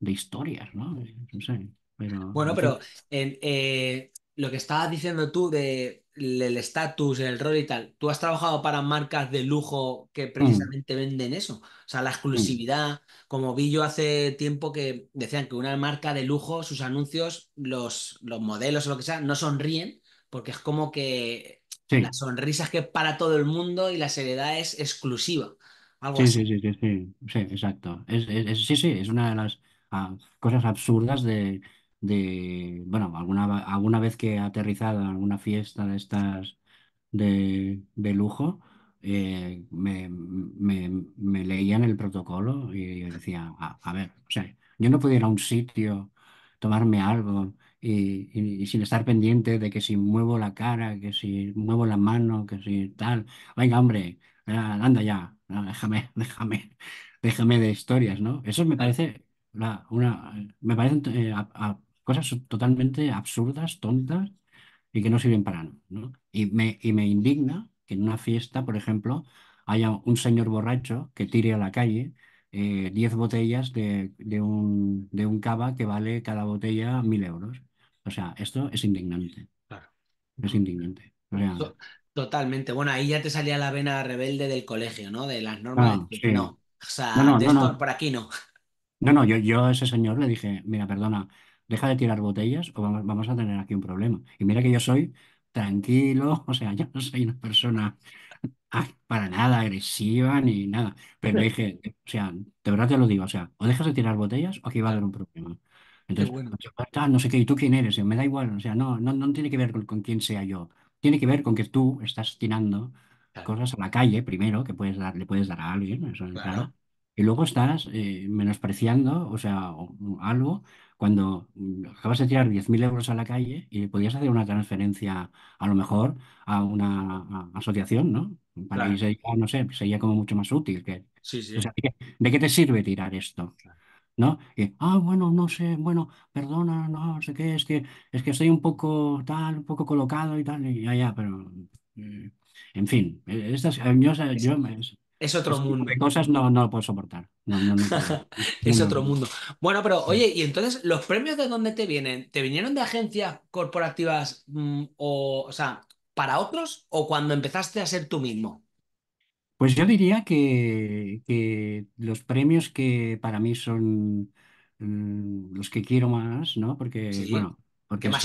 historias, ¿no? No sé, Bueno, pero eh, lo que estabas diciendo tú de el estatus, el rol y tal, tú has trabajado para marcas de lujo que mm. precisamente venden eso, o sea, la mm. exclusividad, como vi yo hace tiempo que decían que una marca de lujo, sus anuncios, los, los modelos o lo que sea, no sonríen, porque es como que la sonrisa es que para todo el mundo y la seriedad es exclusiva. Sí, sí, sí, sí, sí, exacto. Es, sí, sí, es una de las ah, cosas absurdas de, bueno, alguna, alguna vez que he aterrizado en alguna fiesta de estas de, lujo, eh, me, leían el protocolo y yo decía, ah, a, ver, o sea, yo no puedo ir a un sitio, tomarme algo y, sin estar pendiente de que si muevo la cara, que si muevo la mano, que si tal, venga, hombre, ah, anda ya déjame, déjame, déjame de historias, ¿no? Eso me parece una, me parecen eh, cosas totalmente absurdas, tontas y que no sirven para nada, ¿no? Y me, y me indigna que en una fiesta, por ejemplo, haya un señor borracho que tire a la calle 10 eh, botellas de, de un, cava que vale cada botella 1.000 euros. O sea, esto es indignante, Claro. es indignante. Totalmente. Bueno, ahí ya te salía la vena rebelde del colegio, ¿no? De las normas. Ah, no, o sea, por aquí no. No, no, yo, yo a ese señor le dije, mira, perdona, deja de tirar botellas o vamos, a tener aquí un problema. Y mira que yo soy tranquilo, o sea, yo no soy una persona para nada agresiva ni nada. Pero le dije, o sea, de verdad te lo digo, o sea, o dejas de tirar botellas o aquí va a haber un problema. Entonces, bueno. Ah, no sé qué, ¿y tú quién eres? me da igual, o sea, no, no, no tiene que ver con quién sea yo tiene que ver con que tú estás tirando cosas a la calle primero que puedes dar, le puedes dar a alguien, Y luego estás eh, menospreciando, o sea, algo cuando acabas de tirar 10.000 euros a la calle y podías hacer una transferencia a lo mejor a una asociación, ¿no? Para sería, no sé, sería como mucho más útil. Que, ¿de, qué, te sirve tirar esto? ¿no? Y, ah, bueno, no sé, bueno, perdona, no sé qué, es que, es que estoy un poco tal, un poco colocado y tal, y ya, ya, pero, mm, en fin, e, estas, yo, es, otro este mundo. Cosas no, no lo puedo soportar. es otro mundo. Bueno, pero oye, ¿y entonces los premios de dónde te vienen? ¿Te vinieron de agencias corporativas mm, o, o sea, para otros o cuando empezaste a ser tú mismo? Pues yo diría que, los premios que para mí son mm, los que quiero más, ¿no? Porque, bueno, los que más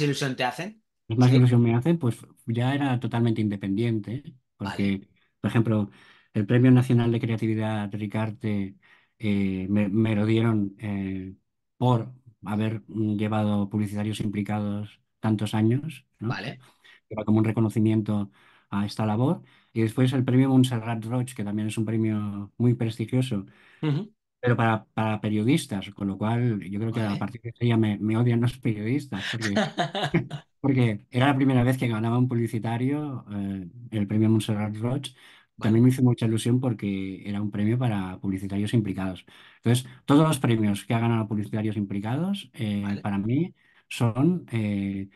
ilusión te hacen? los más ilusión me hacen, pues ya era totalmente independiente, porque, por ejemplo, el Premio Nacional de Creatividad Ricarte eh, me, me lo dieron eh, por haber mm, llevado publicitarios implicados tantos años, Vale. como un reconocimiento a esta labor. Y después el premio Montserrat Roig, que también es un premio muy prestigioso, pero para, periodistas, con lo cual yo creo que a partir de ahí me, odian los periodistas, porque, era la primera vez que ganaba un publicitario eh, el premio Montserrat Roig. También me hizo mucha ilusión porque era un premio para publicitarios implicados. Entonces, todos los premios que ha ganado publicitarios implicados, eh, para mí, son eh,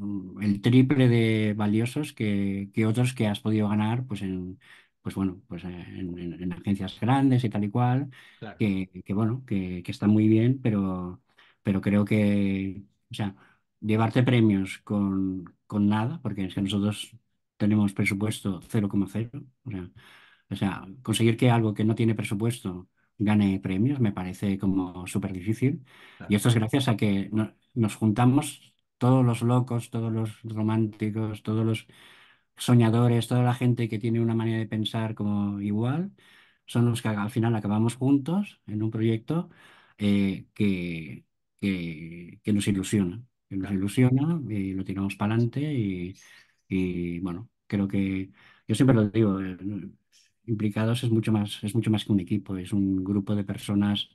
Mm, el triple de valiosos que, otros que has podido ganar pues en pues bueno pues en, agencias grandes y tal y cual que, bueno que, está muy bien pero pero creo que o sea llevarte premios con, nada porque es que nosotros tenemos presupuesto 0,0 o sea o sea conseguir que algo que no tiene presupuesto gane premios me parece como súper difícil y esto es gracias a que nos juntamos todos los locos, todos los románticos, todos los soñadores, toda la gente que tiene una manera de pensar como igual, son los que al final acabamos juntos en un proyecto eh, que, que, nos ilusiona, que nos ilusiona y lo tiramos para adelante y, bueno, creo que yo siempre lo digo, eh, implicados es mucho más, es mucho más que un equipo, es un grupo de personas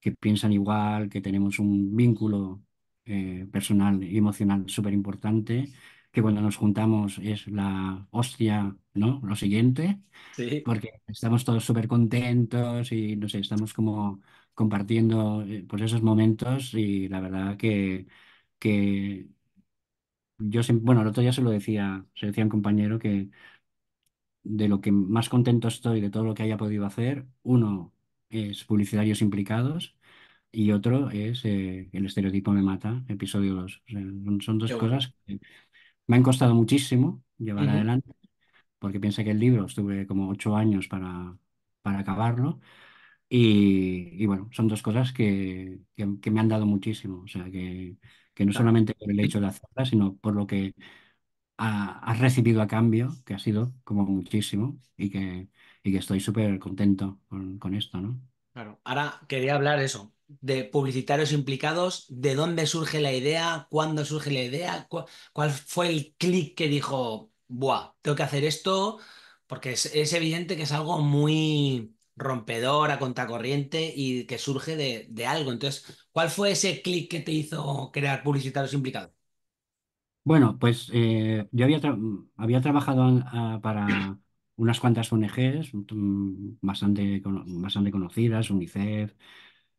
que piensan igual, que tenemos un vínculo eh, personal y emocional súper importante, que cuando nos juntamos es la hostia, ¿no? Lo siguiente, porque estamos todos súper contentos y, no sé, estamos como compartiendo eh, pues esos momentos y la verdad que, que yo, bueno, el otro día se lo decía, se decía un compañero que de lo que más contento estoy de todo lo que haya podido hacer, uno es publicitarios implicados y otro es eh, El estereotipo me mata, episodio 2. son, dos cosas que me han costado muchísimo llevar adelante, porque piensa que el libro estuve como ocho años para, para acabarlo. Y, bueno, son dos cosas que, que, me han dado muchísimo. O sea, que, que no solamente por el hecho de hacerla, sino por lo que has recibido a cambio, que ha sido como muchísimo y que, y que estoy súper contento con, con, esto, ¿no? Claro, ahora quería hablar eso, de publicitarios implicados, de dónde surge la idea, cuándo surge la idea, cuál fue el clic que dijo, buah, tengo que hacer esto, porque es, evidente que es algo muy rompedor, a contracorriente y que surge de, algo. Entonces, ¿cuál fue ese clic que te hizo crear publicitarios implicados? Bueno, pues eh, yo había, había trabajado para unas cuantas ONGs mm, bastante, bastante conocidas, UNICEF,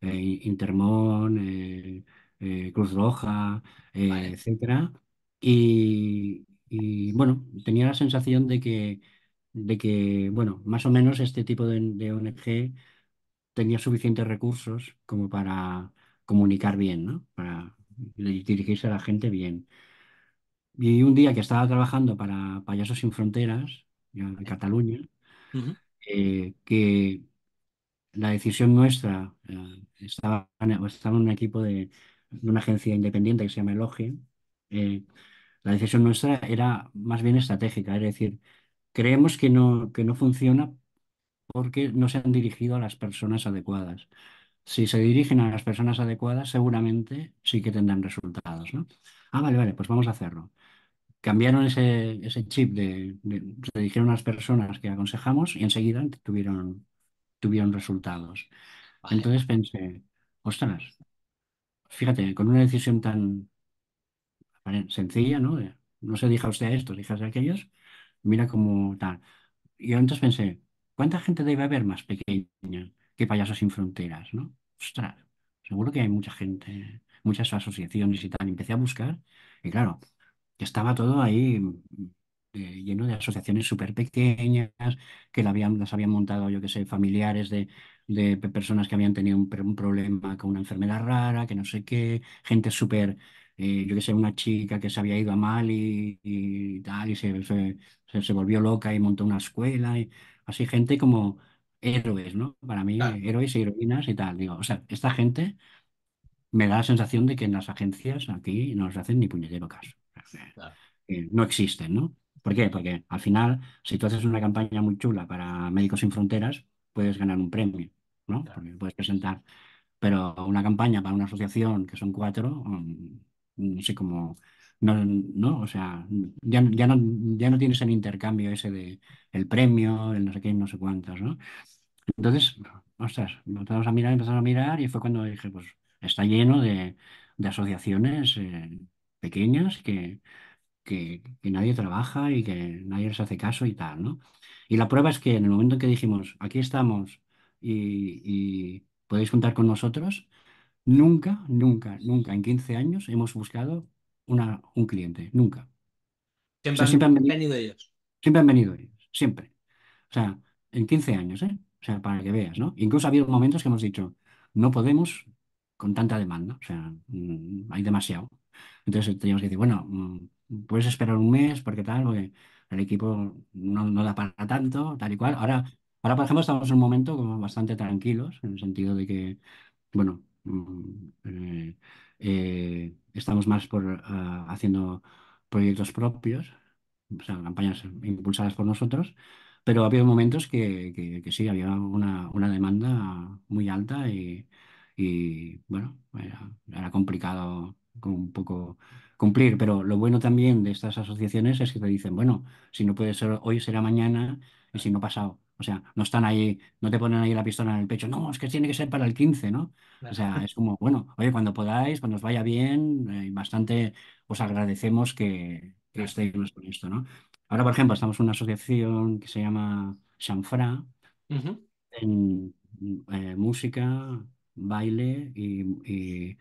eh, Intermón, eh, eh, Cruz Roja, etc. etcétera. Y, bueno, tenía la sensación de que, de que, bueno, más o menos este tipo de, ONG tenía suficientes recursos como para comunicar bien, ¿no? Para dirigirse a la gente bien. Y un día que estaba trabajando para Payasos sin Fronteras, en Cataluña, que la decisión nuestra, eh, estaba, en un equipo de, una agencia independiente que se llama Elogi, eh, la decisión nuestra era más bien estratégica, es decir, creemos que no, que no funciona porque no se han dirigido a las personas adecuadas. Si se dirigen a las personas adecuadas, seguramente sí que tendrán resultados, ¿no? Ah, vale, vale, pues vamos a hacerlo. Cambiaron ese, ese chip de, de, dirigieron a las personas que aconsejamos y enseguida tuvieron tuvieron resultados. Entonces pensé, ostras, fíjate, con una decisión tan sencilla, ¿no? no se deja usted a estos, dije a aquellos, mira como tal. Y entonces pensé, ¿cuánta gente debe haber más pequeña que Payasos sin Fronteras, ¿no? Ostras, seguro que hay mucha gente, muchas asociaciones y tal. Empecé a buscar y claro, estaba todo ahí eh, lleno de asociaciones súper pequeñas que las habían montado, yo que sé, familiares de, personas que habían tenido un, problema con una enfermedad rara, que no sé qué, gente súper, eh, yo que sé, una chica que se había ido a Mali y, tal, y se, se, volvió loca y montó una escuela, y así gente como héroes, ¿no? Para mí, héroes y heroínas y tal, digo, o sea, esta gente me da la sensación de que en las agencias aquí no se hacen ni puñetero caso. no existen, ¿no? ¿Por qué? Porque al final, si tú haces una campaña muy chula para Médicos Sin Fronteras, puedes ganar un premio, ¿no? Porque puedes presentar. Pero una campaña para una asociación que son cuatro, mm, no sé cómo. No, no, o sea, ya, ya, no, ya no tienes el intercambio ese de el premio, el no sé qué, no sé cuántos, ¿no? Entonces, ostras, empezamos a mirar, empezamos a mirar y fue cuando dije, pues está lleno de, de asociaciones eh, pequeñas que, que, nadie trabaja y que nadie les hace caso y tal, ¿no? Y la prueba es que en el momento en que dijimos, aquí estamos y, podéis contar con nosotros, nunca, nunca, nunca en 15 años hemos buscado una, un cliente, nunca. Siempre, han, venido, ellos. Siempre han venido ellos, siempre. O sea, en 15 años, ¿eh? O sea, para que veas, ¿no? Incluso ha habido momentos que hemos dicho, no podemos con tanta demanda, o sea, mm, hay demasiado. Entonces teníamos que decir, bueno, mm, puedes esperar un mes porque tal, porque el equipo no, da para tanto, tal y cual. Ahora, ahora, por ejemplo, estamos en un momento como bastante tranquilos, en el sentido de que, bueno, mm, eh, eh, estamos más por ah, haciendo proyectos propios, o sea, campañas impulsadas por nosotros, pero había habido momentos que, sí, había una, demanda muy alta y, bueno, era, complicado como un poco cumplir. Pero lo bueno también de estas asociaciones es que te dicen, bueno, si no puede ser hoy, será mañana, y si no pasado. O sea, no están ahí, no te ponen ahí la pistola en el pecho, no, es que tiene que ser para el 15, ¿no? O sea, es como, bueno, oye, cuando podáis, cuando os vaya bien, eh, bastante os agradecemos que, que estéis con esto, ¿no? Ahora, por ejemplo, estamos en una asociación que se llama Chanfra, en eh, música, baile y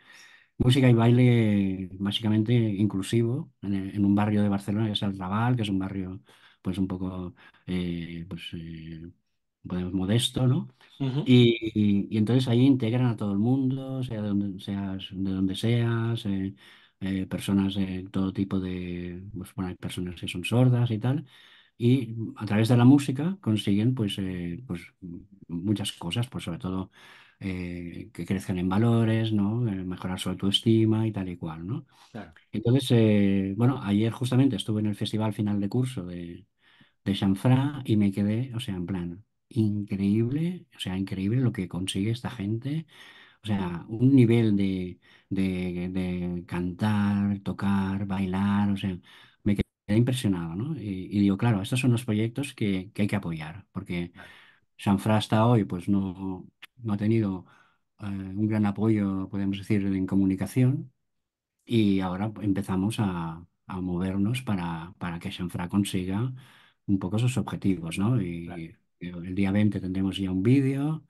música y baile básicamente inclusivo en, un barrio de Barcelona, que es el Raval, que es un barrio pues un poco eh, pues, eh, pues, modesto, ¿no? y, entonces ahí integran a todo el mundo, sea de donde seas, de donde seas, eh, personas de todo tipo de, pues, bueno, hay personas que son sordas y tal, y a través de la música consiguen pues, pues muchas cosas, pues sobre todo eh, que crezcan en valores, ¿no? Eh, mejorar su autoestima y tal y cual. ¿no? Entonces, eh, bueno, ayer justamente estuve en el festival final de curso de, de Chanfra y me quedé, o sea, en plan, increíble, o sea, increíble lo que consigue esta gente. O sea, un nivel de, de, de cantar, tocar, bailar, o sea, me quedé impresionado, ¿no? Y, digo, claro, estos son los proyectos que, que hay que apoyar, porque Sanfra hasta hoy, pues no, no ha tenido eh, un gran apoyo, podemos decir, en comunicación y ahora empezamos a, movernos para, para que Chanfra consiga un poco esos objetivos, ¿no? Y, el día 20 tendremos ya un vídeo,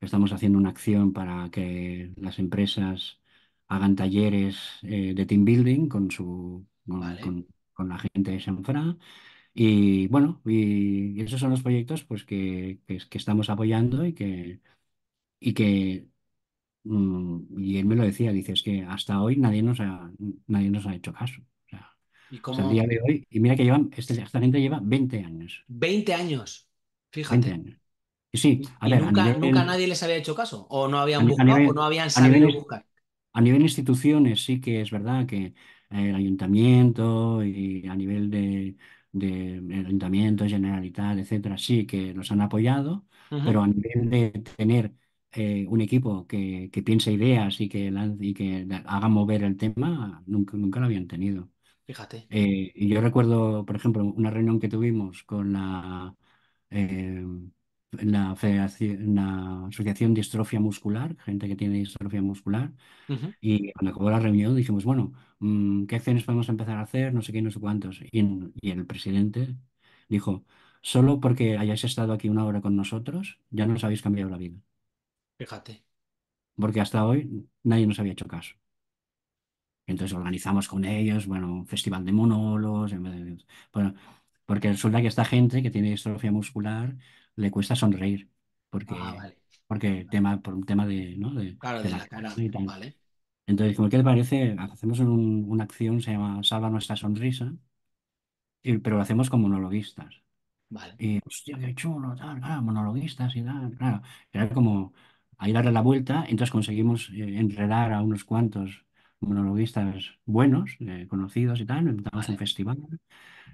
estamos haciendo una acción para que las empresas hagan talleres eh, de team building con su con, la gente de Chanfra. Y bueno, y esos son los proyectos pues, que, que estamos apoyando y que, y que, mm, y él me lo decía, dice, es que hasta hoy nadie nos ha, nadie nos ha hecho caso. ¿Y día de hoy, y mira que esta gente lleva 20 años. 20 años, fíjate. 20 años. Y sí, a nunca, nadie les había hecho caso, o no habían buscado, o no habían sabido buscar. A nivel instituciones sí que es verdad que eh, el ayuntamiento y a nivel de, de general ayuntamiento, tal, etcétera, sí que nos han apoyado, pero a nivel de tener eh, un equipo que, que, piense ideas y que, haga mover el tema, nunca, nunca lo habían tenido. Fíjate. Eh, y yo recuerdo, por ejemplo, una reunión que tuvimos con la, eh, la, Asociación de Distrofia Muscular, gente que tiene distrofia muscular, y cuando acabó la reunión dijimos, bueno, mm, ¿qué acciones podemos empezar a hacer? No sé qué, no sé cuántos. Y, y el presidente dijo, solo porque hayáis estado aquí una hora con nosotros, ya nos habéis cambiado la vida. Fíjate. porque hasta hoy nadie nos había hecho caso. Entonces organizamos con ellos, bueno, un festival de monólogos, bueno, porque resulta que esta gente que tiene distrofia muscular le cuesta sonreír, Ah, porque, vale. porque tema, por un tema de, ¿no? Claro, de la cara Entonces, como, ¿qué te parece? Hacemos una acción, se llama Salva nuestra sonrisa, pero lo hacemos con monologuistas. Vale. Y, hostia, qué chulo, tal, monologuistas y tal, claro. Era como, ahí darle la vuelta, entonces conseguimos eh, enredar a unos cuantos monologuistas buenos, eh, conocidos y tal, Empezamos un festival,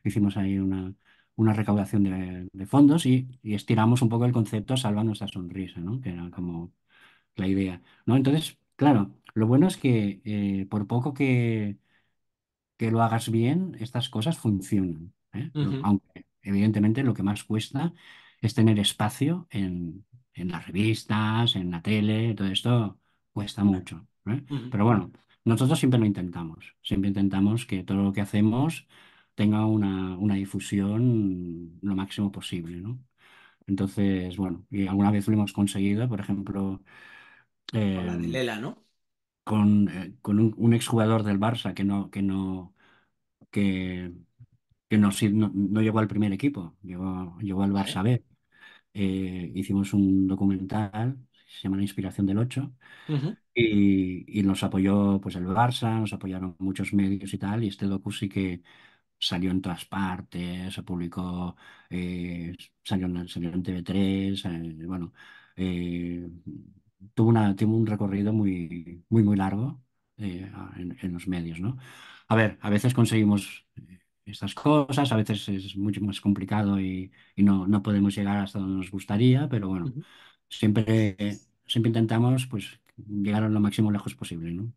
hicimos ahí una, una recaudación de, fondos y, estiramos un poco el concepto salva nuestra sonrisa, que era como la idea. ¿no? Entonces, claro, lo bueno es que eh, por poco que, que lo hagas bien, estas cosas funcionan. Aunque evidentemente lo que más cuesta es tener espacio en, en las revistas, en la tele, todo esto cuesta mucho. ¿eh? Pero bueno, nosotros siempre lo intentamos, siempre intentamos que todo lo que hacemos tenga una, una difusión lo máximo posible, ¿no? Entonces, bueno, y alguna vez lo hemos conseguido, por ejemplo... con la de eh, Lela, ¿no? Con, eh, con un, exjugador del Barça que no, que no, que, que no, no, llegó al primer equipo, llegó, llegó al Barça B. Eh, hicimos un documental, se llama La Inspiración del 8, y, nos apoyó pues el Barça, nos apoyaron muchos medios y tal, y este docu sí que salió en todas partes, se publicó, eh, salió, en, salió, en, TV3, eh, bueno, tuvo, una, tuvo un recorrido muy, muy, muy largo en, en los medios, ¿no? A ver, a veces conseguimos estas cosas. A veces es mucho más complicado y, no, no, podemos llegar hasta donde nos gustaría, pero bueno, siempre, siempre intentamos pues, llegar a lo máximo lejos posible. ¿no?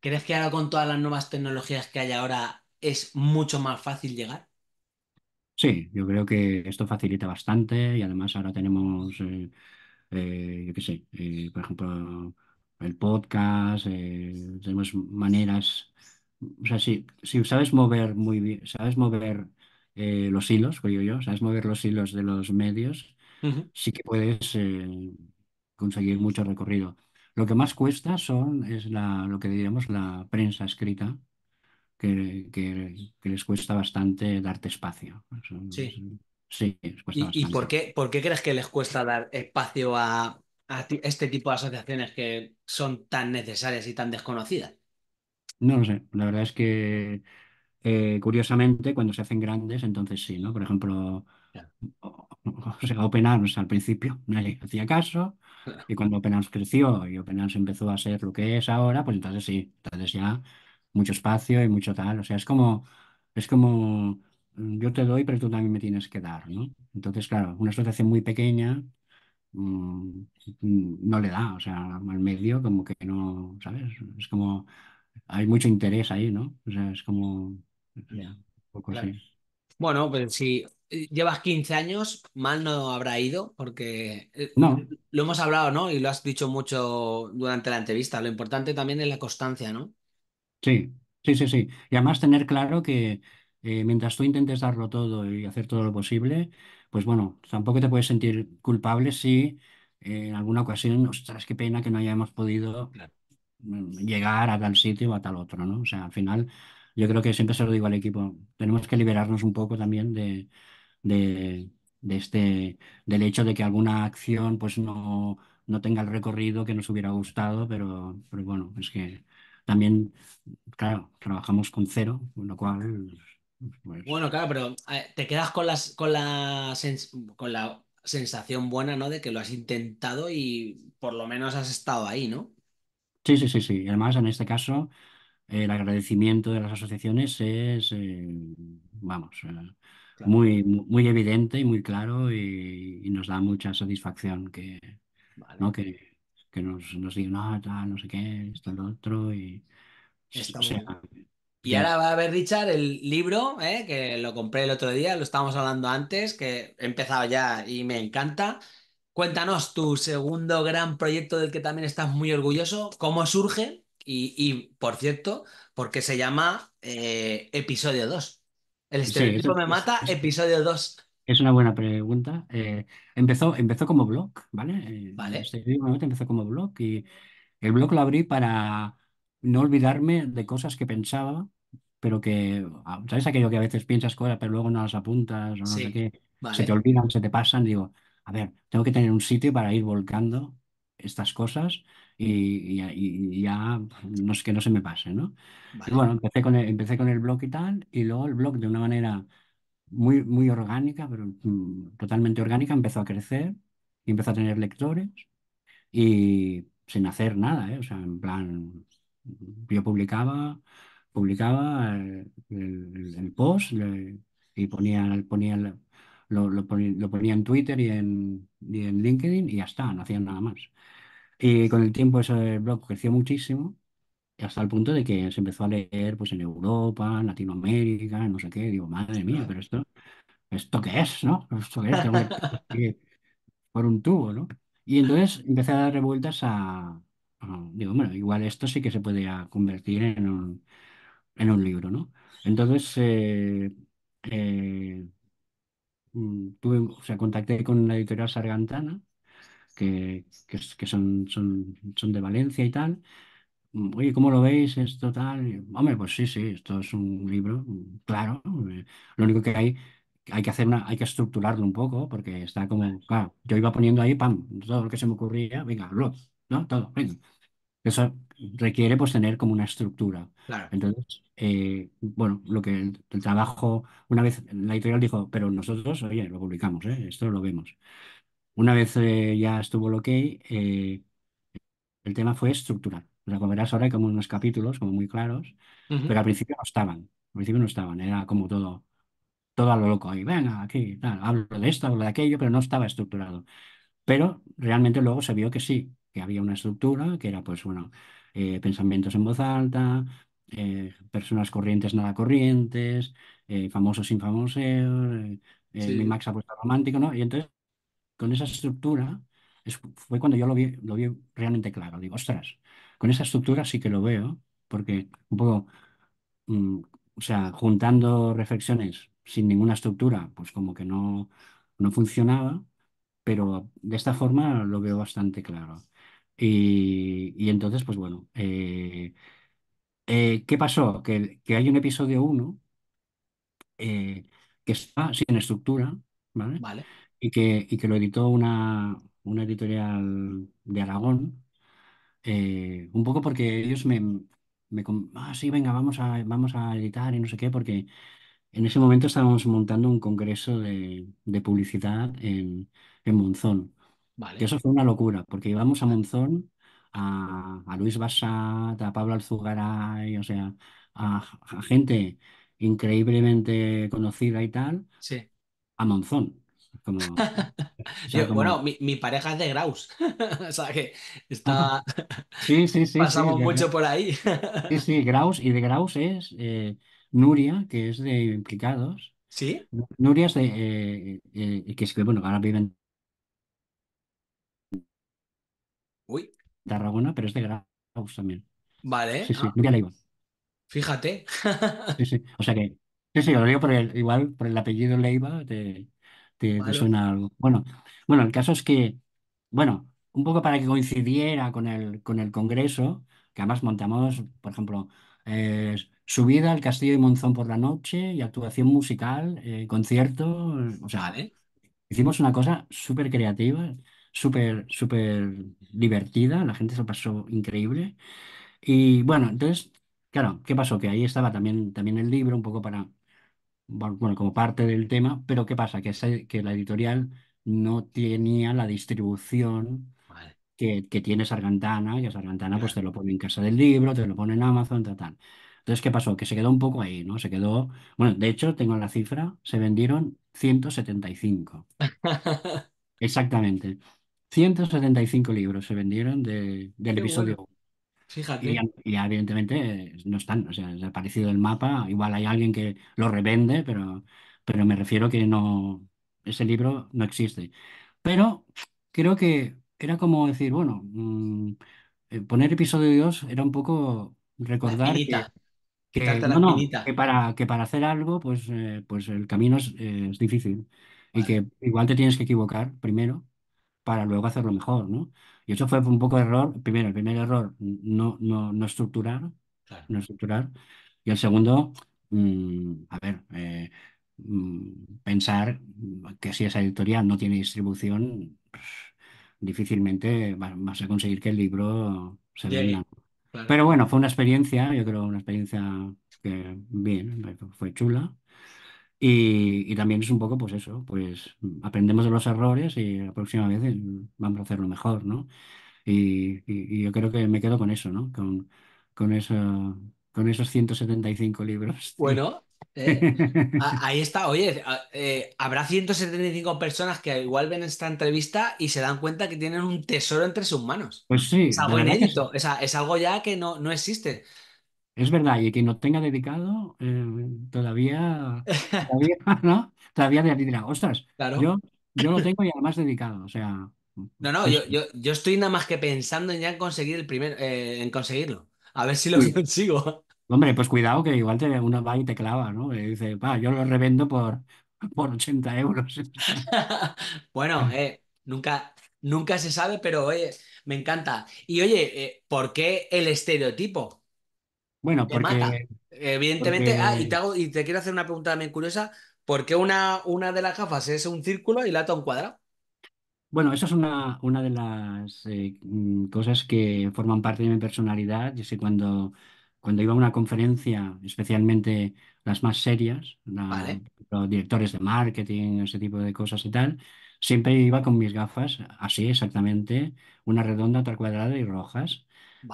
¿Crees que ahora con todas las nuevas tecnologías que hay ahora es mucho más fácil llegar? Sí, yo creo que esto facilita bastante y además ahora tenemos, eh, eh, yo qué sé, eh, por ejemplo, el podcast, tenemos maneras o sea, si, sabes mover muy bien, sabes mover eh, los hilos, digo yo, sabes mover los hilos de los medios, sí que puedes eh, conseguir mucho recorrido. Lo que más cuesta son, es la, lo que diríamos la prensa escrita, que, que- les cuesta bastante darte espacio. Sí. sí, ¿Y, y por qué, por qué crees que les cuesta dar espacio a, este tipo de asociaciones que son tan necesarias y tan desconocidas? No lo sé, la verdad es que eh, curiosamente cuando se hacen grandes, entonces sí, ¿no? Por ejemplo, Open Arms al principio nadie hacía caso y cuando Open Arms creció y Open Arms empezó a ser lo que es ahora, pues entonces sí, entonces ya mucho espacio y mucho tal, o sea, es como, es como mm, yo te doy, pero tú también me tienes que dar, ¿no? Entonces, claro, una asociación muy pequeña mm, mm, no le da, o sea, al medio como que no, ¿sabes? Es como hay mucho interés ahí, ¿no? O sea, es como... poco Bueno, pues si eh, llevas 15 años, mal no habrá ido, porque eh, no. lo hemos hablado, ¿no? Y lo has dicho mucho durante la entrevista. Lo importante también es la constancia, ¿no? Sí, sí, sí, sí. Y además tener claro que eh, mientras tú intentes darlo todo y hacer todo lo posible, pues bueno, tampoco te puedes sentir culpable si en alguna ocasión, ostras, qué pena que no hayamos podido llegar a tal sitio o a tal otro, ¿no? O sea, al final, yo creo que siempre se lo digo al equipo, tenemos que liberarnos un poco también de, de, este, del hecho de que alguna acción pues no, no tenga el recorrido que nos hubiera gustado, pero, bueno, es que también, claro, trabajamos con cero, lo cual... Pues, bueno, claro, pero te quedas con, las, con, la con la sensación buena, ¿no? De que lo has intentado y por lo menos has estado ahí, ¿no? Sí, sí, sí, sí. Además, en este caso, el agradecimiento de las asociaciones es, eh, vamos, eh, muy, muy evidente y muy claro y, nos da mucha satisfacción que, que, que nos, nos digan, no, ah, no sé qué, esto, lo otro, y Está muy Y ahora va a ver, Richard, el libro, ¿eh? que lo compré el otro día, lo estábamos hablando antes, que he empezado ya y me encanta. Cuéntanos tu segundo gran proyecto del que también estás muy orgulloso, cómo surge y, por cierto, porque se llama eh, episodio 2. El estereotipo me mata, episodio 2. Es una buena pregunta. Eh, empezó, empezó como blog, ¿vale? Eh, vale. Este empezó como blog y el blog lo abrí para no olvidarme de cosas que pensaba, pero que, ah, ¿sabes aquello que a veces piensas cosas, pero luego no las apuntas o no sé qué? Se te olvidan, se te pasan, digo a ver, tengo que tener un sitio para ir volcando estas cosas y, ya no es que no se me pase, ¿no? bueno, empecé con el, empecé con el blog y tal, y luego el blog de una manera muy, muy orgánica, pero mm, totalmente orgánica, empezó a crecer y empezó a tener lectores y sin hacer nada, ¿eh? O sea, en plan, yo publicaba, publicaba eh, el, post y ponía, ponía lo, lo, ponía en Twitter y en, en LinkedIn y ya está, no hacían nada más. Y con el tiempo ese blog creció muchísimo hasta el punto de que se empezó a leer pues en Europa, en Latinoamérica, no sé qué. Digo, madre mía, pero esto, ¿esto qué es? ¿No? ¿Esto qué es? por un tubo, ¿no? Y entonces empecé a dar revueltas a, digo, bueno, igual esto sí que se puede convertir en un, en un libro, ¿no? Entonces eh, eh, Mm, o sea, contacté con la editorial Sargantana, que, que, son, son, de Valencia y tal. Mm, Oye, ¿cómo lo veis esto tal? Hombre, pues sí, sí, esto es un libro, mm, claro. Eh, lo único que hay, hay que hacer hay que estructurarlo un poco, porque está como, claro, yo iba poniendo ahí, pam, todo lo que se me ocurría, venga, lo, ¿no? Todo, venga. Eso requiere pues tener como una estructura. Entonces, eh, bueno, lo que el, trabajo, una vez la editorial dijo, pero nosotros, oye, lo publicamos, ¿eh? esto lo vemos. Una vez eh, ya estuvo que hay, el tema fue estructural. O como verás ahora hay como unos capítulos como muy claros, pero al principio no estaban, al principio no estaban, era como todo, todo a lo loco, ahí, venga, aquí, hablo de esto, hablo de aquello, pero no estaba estructurado. Pero realmente luego se vio que sí, que había una estructura, que era, pues bueno, eh, pensamientos en voz alta, eh, personas corrientes, nada corrientes, eh, famosos sin famosos, mi Max apuesta romántico, ¿no? Y entonces, con esa estructura, fue cuando yo lo vi, lo vi realmente claro. Digo, ostras, con esa estructura sí que lo veo, porque un poco, mm, o sea, juntando reflexiones sin ninguna estructura, pues como que no, no funcionaba, pero de esta forma lo veo bastante claro. Y, entonces, pues bueno, eh, eh, ¿qué pasó? Que, hay un episodio 1 eh, que está sin estructura, ¿vale? Y que, que lo editó una, editorial de Aragón, un poco porque ellos me, me ah, sí, venga, vamos a, vamos a editar y no sé qué, porque en ese momento estábamos montando un congreso de, de publicidad en, en Monzón eso fue una locura, porque íbamos a Monzón, a, Luis Bassat, a Pablo Alzugaray, o sea, a, gente increíblemente conocida y tal, Sí. a Monzón. bueno, mi, pareja es de Graus. O sea que está, ah, Sí, sí, sí, pasamos mucho por ahí. sí, sí, Graus, y de Graus es eh, Nuria, que es de Implicados. ¿Sí? Nuria es de, eh, eh, que es que, bueno, ahora viven Tarragona, pero es de Graus también. Vale. Ah. Leiva. Fíjate. Sí, sí. O sea que, sí, sí, lo digo por el, igual por el apellido Leiva, te, suena algo. Bueno, bueno, el caso es que, bueno, un poco para que coincidiera con el, con el Congreso, que además montamos, por ejemplo, subida al Castillo de Monzón por la noche y actuación musical, eh, conciertos, o sea, hicimos una cosa súper creativa súper, súper divertida, la gente se pasó increíble. Y bueno, entonces, claro, ¿qué pasó? Que ahí estaba también, también el libro, un poco para, bueno, como parte del tema, pero ¿qué pasa? Que, que la editorial no tenía la distribución que, tiene Sargantana, y Sargantana pues te lo pone en Casa del Libro, te lo pone en Amazon, tal, tal. Entonces, ¿qué pasó? Que se quedó un poco ahí, ¿no? Se quedó, bueno, de hecho, tengo la cifra, se vendieron 175. Exactamente. 175 libros se vendieron del episodio 1. Y evidentemente eh, no están, o sea, ha aparecido el mapa. Igual hay alguien que lo revende, pero, pero me refiero que no, ese libro no existe. Pero creo que era como decir, bueno, mm, eh, poner episodio 2 era un poco recordar que, que, para, que para hacer algo, pues, eh, pues el camino es, difícil. Y que igual te tienes que equivocar primero para luego hacerlo mejor, ¿no? Y eso fue un poco error, primero, el primer error, no, no, estructurar, no estructurar, y el segundo, mm, a ver, eh, mm, pensar que si esa editorial no tiene distribución, difícilmente vas a conseguir que el libro se venda. Pero bueno, fue una experiencia, yo creo, una experiencia que bien, fue chula. Y, y también es un poco, pues eso, pues mm, aprendemos de los errores y la próxima vez mm, vamos a hacerlo mejor, ¿no? Y, y, yo creo que me quedo con eso, ¿no? Con, con, eso, con esos 175 libros. Bueno, eh, ahí está, oye, eh, habrá 175 personas que igual ven esta entrevista y se dan cuenta que tienen un tesoro entre sus manos. Pues sí. Es algo inédito, es, es, algo ya que no, no existe. Es verdad, y quien no tenga dedicado, eh, todavía, todavía, ¿no? Todavía dirá, ostras, yo, yo lo tengo y además dedicado. O sea, No, no, pues yo, estoy nada más que pensando en ya conseguir el primer, eh, en conseguirlo. A ver si lo consigo. hombre, pues cuidado que igual te, una va y te clava, ¿no? dice, pa, yo lo revendo por, por 80 euros. Bueno, eh, nunca, nunca se sabe, pero oye, me encanta. Y oye, ¿por qué el estereotipo? Bueno, porque... Evidentemente, ah, y, te quiero hacer una pregunta también curiosa, ¿por qué una, una de las gafas es un círculo y la otra un cuadrado? Bueno, eso es una, una de las eh, mm, cosas que forman parte de mi personalidad. Yo sé cuando, cuando iba a una conferencia, especialmente las más serias, los directores de marketing, ese tipo de cosas y tal, siempre iba con mis gafas, así exactamente, una redonda, otra cuadrada y rojas.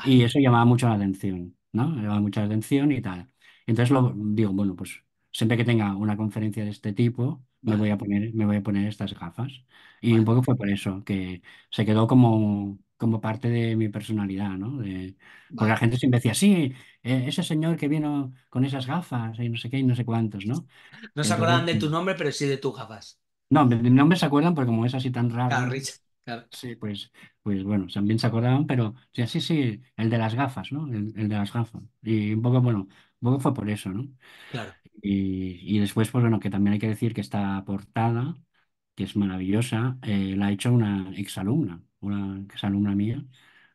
Y eso llamaba mucho la atención. ¿no? va mucha atención y tal. Entonces lo, digo, bueno, pues siempre que tenga una conferencia de este tipo, me voy a poner, me voy a poner estas gafas. Y un poco fue por eso, que se quedó como, como parte de mi personalidad, ¿no? porque la gente siempre decía, sí, eh, ese señor que vino con esas gafas y no sé qué y no sé cuántos, ¿no? no se acuerdan de tu nombre, pero sí de tus gafas. no, de mi se acuerdan, porque como es así tan raro, Sí, pues, pues bueno, también se acordaban, pero sí, sí, sí, el de las gafas, ¿no? El, de las gafas. Y un poco, bueno, un poco fue por eso, ¿no? Claro. Y, después, pues bueno, que también hay que decir que esta portada, que es maravillosa, eh, la ha hecho una exalumna, una exalumna mía,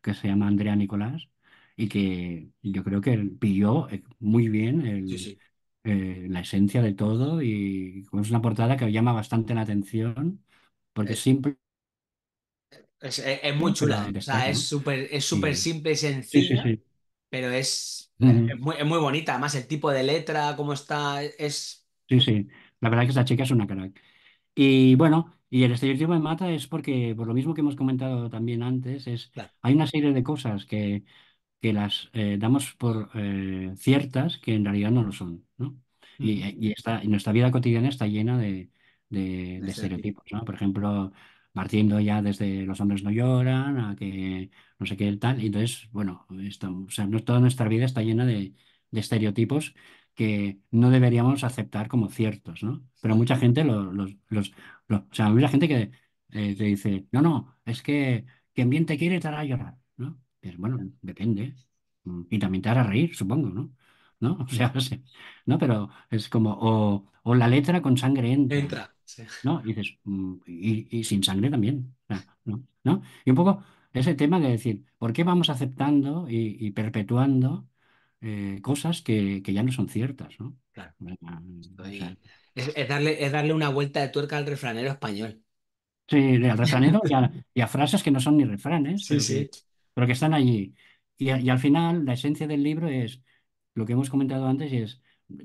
que se llama Andrea Nicolás, y que yo creo que pilló eh, muy bien eh, la esencia de todo, y pues, es una portada que llama bastante la atención, porque es simple es, es, muy chula. O sea, es súper es súper simple y sencilla, pero es, muy, bonita. Además, el tipo de letra, cómo está, es... Sí, sí. La verdad es que esta chica es una crack. Y bueno, y el estereotipo de mata es porque, por lo mismo que hemos comentado también antes, es hay una serie de cosas que, que las eh, damos por eh, ciertas que en realidad no lo son, ¿no? Y, y, está nuestra vida cotidiana está llena de, de, de estereotipos, ¿no? Por ejemplo, partiendo ya desde Los hombres no lloran, a que no sé qué tal. Y entonces, bueno, sea, toda nuestra vida está llena de, estereotipos que no deberíamos aceptar como ciertos, ¿no? Pero mucha gente los, los, los, o sea, mucha gente que eh, te dice, no, no, es que quien bien te quiere te hará llorar, ¿no? Pero bueno, depende. Mm, y también te hará reír, supongo, ¿no? ¿No? O sea, no, pero es como, o, o la letra con sangre entra. ¿no? Mm, y sin sangre también, ¿no? Y un poco ese tema de decir, ¿por qué vamos aceptando y, perpetuando eh, cosas que, ya no son ciertas, es, darle, es darle una vuelta de tuerca al refranero español. Sí, al refranero y a, frases que no son ni refranes, sí, pero, sí. Que, pero, Que, están allí. Y, y, al final, la esencia del libro es lo que hemos comentado antes, y es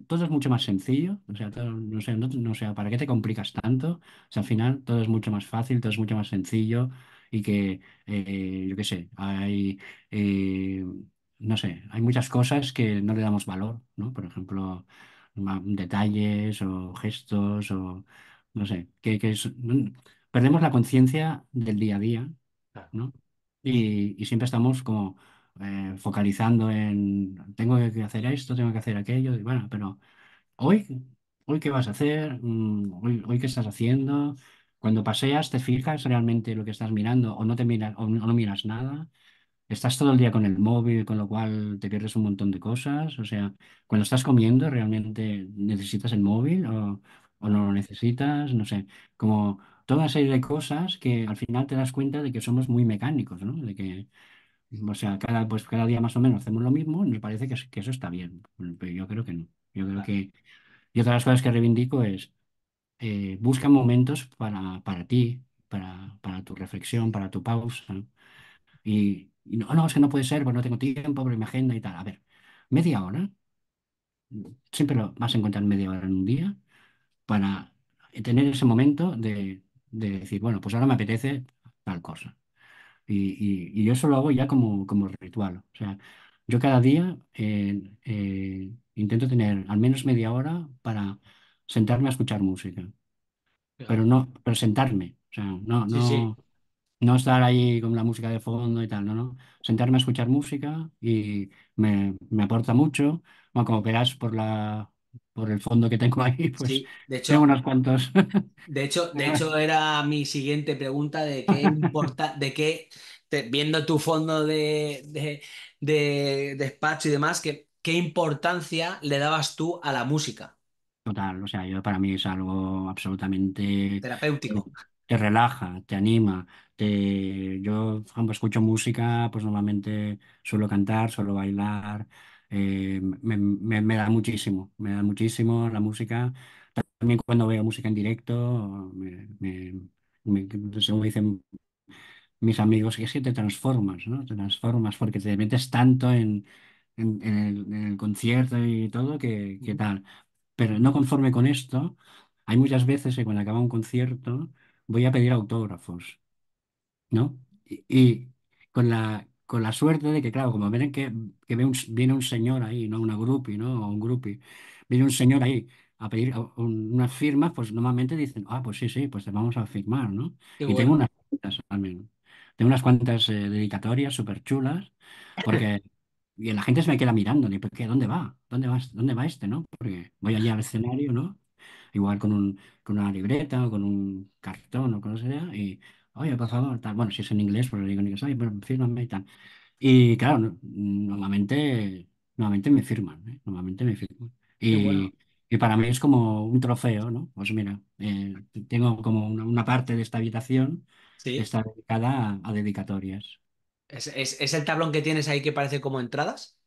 todo es mucho más sencillo, o sea, no sé, no, sé, ¿para qué te complicas tanto? O sea, al final todo es mucho más fácil, todo es mucho más sencillo y que, eh, yo qué sé, hay, eh, no sé, hay muchas cosas que no le damos valor, ¿no? Por ejemplo, detalles o gestos o, no sé, que, perdemos la conciencia del día a día, ¿no? y siempre estamos como eh, focalizando en tengo que hacer esto, tengo que hacer aquello, bueno, pero hoy, hoy qué vas a hacer, mm, hoy, hoy qué estás haciendo, cuando paseas te fijas realmente lo que estás mirando o no te miras o no, miras nada, estás todo el día con el móvil, con lo cual te pierdes un montón de cosas, o sea, cuando estás comiendo realmente necesitas el móvil o, o no lo necesitas, no sé, como toda una serie de cosas que al final te das cuenta de que somos muy mecánicos, ¿no? De que o sea, cada, pues cada día más o menos hacemos lo mismo y nos parece que, eso está bien. Pero yo creo que no. Yo creo que. Y otra de las cosas que reivindico es eh, busca momentos para, para ti, para, tu reflexión, para tu pausa. Y, no, ah, no, es que no puede ser, porque no tengo tiempo, porque mi agenda y tal. A ver, media hora. Siempre vas a encontrar media hora en un día para tener ese momento de decir, bueno, pues ahora me apetece tal cosa. Y, y, yo eso lo hago ya como, como ritual. O sea, yo cada día eh, eh, intento tener al menos media hora para sentarme a escuchar música. Pero no, pero sentarme. O sea, no, no, no estar ahí con la música de fondo y tal, no, no. Sentarme a escuchar música y me, me aporta mucho. como verás por la, por el fondo que tengo ahí, pues sí, de hecho, tengo unos cuantos. De hecho, de hecho, era mi siguiente pregunta de qué importa, de qué, viendo tu fondo de, de, de, despacho y demás, que, ¿qué importancia le dabas tú a la música? Total, o sea, yo para mí es algo absolutamente terapéutico. Te, relaja, te anima. Te, yo, cuando escucho música, pues normalmente suelo cantar, suelo bailar, eh, me, da muchísimo, me da muchísimo la música. También cuando veo música en directo, me, según dicen mis amigos, que es que te transformas, ¿no? Te transformas porque te metes tanto en, en, el, concierto y todo que, tal. Pero no conforme con esto, hay muchas veces que cuando acaba un concierto voy a pedir autógrafos, ¿no? y con la, con la suerte de que, claro, como ven que, que un, viene un señor ahí, no una grupi, ¿no? O un grupi, viene un señor ahí a pedir una firma, firmas, pues normalmente dicen, ah, pues sí, sí, pues te vamos a firmar, ¿no? y tengo unas cuantas Tengo eh, unas cuantas dedicatorias súper chulas, porque y la gente se me queda mirando, ni ¿Qué, ¿dónde va? ¿Dónde va, dónde va este, no? Porque voy allí al escenario, ¿no? Igual con, un, con una libreta o con un cartón o con lo que sea, y oye, por favor, tal. Bueno, si es en inglés, pues le digo en inglés, oye, Pero fírmame y tal. Y claro, normalmente, normalmente me firman, ¿eh? Normalmente me firman. Y, para mí es como un trofeo, ¿no? Pues mira, eh, tengo como una, parte de esta habitación que está dedicada a, dedicatorias. ¿Es, el tablón que tienes ahí que parece como entradas?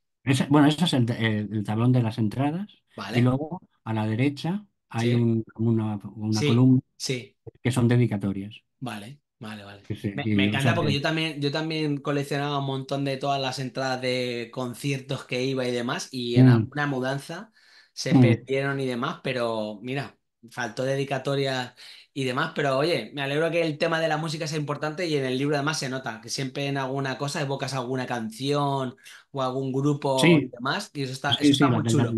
bueno, ese es el, tablón de las entradas. Y luego a la derecha hay una, columna que son dedicatorias. Vale. Vale, vale. me, encanta porque yo también, yo también coleccionaba un montón de todas las entradas de conciertos que iba y demás, y en mm. alguna mudanza se mm. perdieron y demás, pero mira, faltó dedicatoria y demás, pero oye, me alegro que el tema de la música sea importante y en el libro además se nota que siempre en alguna cosa evocas alguna canción o algún grupo y demás, y eso está, eso está muy chulo.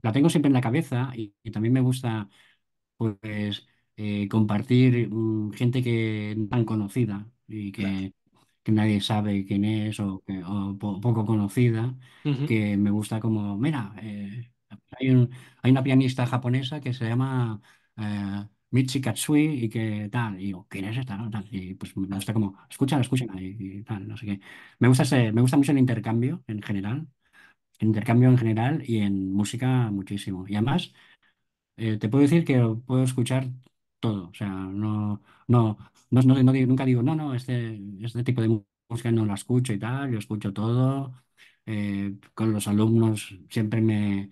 La, tengo siempre en la cabeza y también me gusta pues eh, compartir mm, gente que tan conocida y que, nadie sabe quién es o, poco conocida, que me gusta como, mira, eh, hay hay una pianista japonesa que se llama eh, Michi Katsui y que tal, y digo, ¿quién es esta? y pues me gusta como, escúchala, escúchala y, tal, no sé qué. Me gusta me gusta mucho el intercambio en general, intercambio en general y en música muchísimo. Y además... Eh, te puedo decir que puedo escuchar todo. O sea, no, no, no, nunca digo, no, no, este, este tipo de música no la escucho y tal, yo escucho todo. Eh, con los alumnos siempre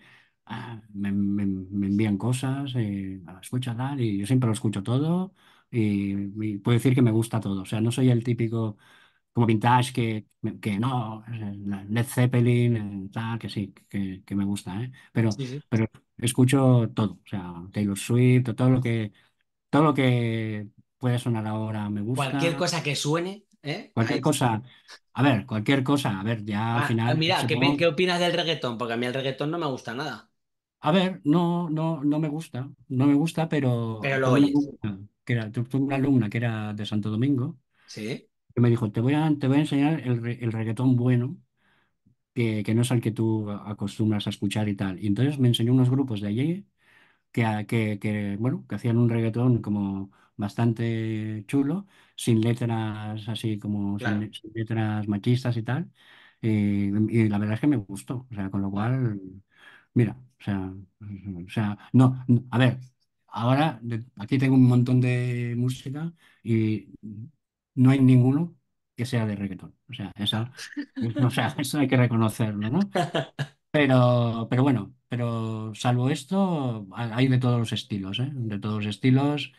ah, me, me, me- envían cosas, eh, ah, escucha tal, y yo siempre lo escucho todo. Y, puedo decir que me gusta todo. O sea, no soy el típico como vintage que, que no, eh, Led Zeppelin, eh, tal, que sí, que, que me gusta, ¿eh? Pero, pero escucho todo, o sea, Taylor Swift, todo lo que. Todo lo que puede sonar ahora me gusta. Cualquier cosa que suene, ¿eh? Cualquier cosa. A ver, cualquier cosa. A ver, ya al ah, final. Mira, ¿qué, opinas del reggaetón? Porque a mí el reggaetón no me gusta nada. A ver, no, no, no me gusta, no me gusta, pero, pero lo tuve, que era, tuve una alumna que era de Santo Domingo, ¿Sí? que me dijo, te voy a, te voy a enseñar el, reggaetón bueno, que, que, no es el que tú acostumbras a escuchar y tal. Y entonces me enseñó unos grupos de allí que, que, bueno, que hacían un reggaetón como bastante chulo, sin letras así como letras machistas y tal. Eh, y, la verdad es que me gustó, o sea, con lo cual, mira, o sea, o sea, no, a ver, ahora aquí tengo un montón de música y no hay ninguno que sea de reggaetón, o sea, eso hay que reconocerlo, ¿no? Pero, pero bueno, pero salvo esto, hay de todos los estilos, ¿eh? De todos los estilos.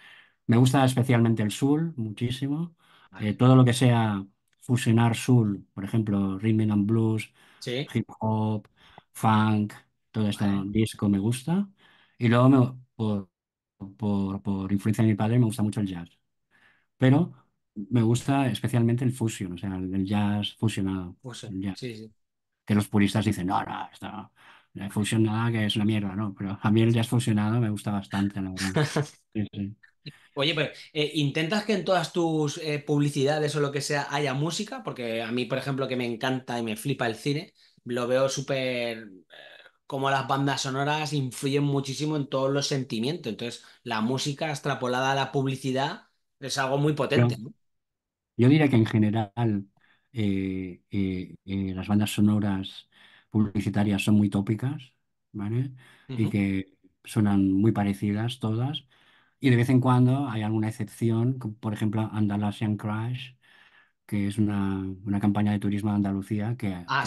Me gusta especialmente el soul, muchísimo. Eh, todo lo que sea fusionar soul, por ejemplo, rhythm and blues, hip hop, funk, todo esto disco me gusta. Y luego, por, por, por influencia de mi padre, me gusta mucho el jazz. Pero me gusta especialmente el fusion, o sea, el, jazz fusionado, Sí, sí que los puristas dicen, no, no, está nada, que es una mierda, ¿no? Pero a mí el has funcionado me gusta bastante, Oye, pero eh, ¿intentas que en todas tus eh, publicidades o lo que sea haya música? Porque a mí, por ejemplo, que me encanta y me flipa el cine, lo veo súper... Eh, como las bandas sonoras influyen muchísimo en todos los sentimientos. Entonces, la música extrapolada a la publicidad es algo muy potente. Yo diría que en general las bandas sonoras publicitarias son muy tópicas, ¿vale? Y que suenan muy parecidas todas. Y de vez en cuando hay alguna excepción, por ejemplo Andalusian Crash, que es una, campaña de turismo de Andalucía ah,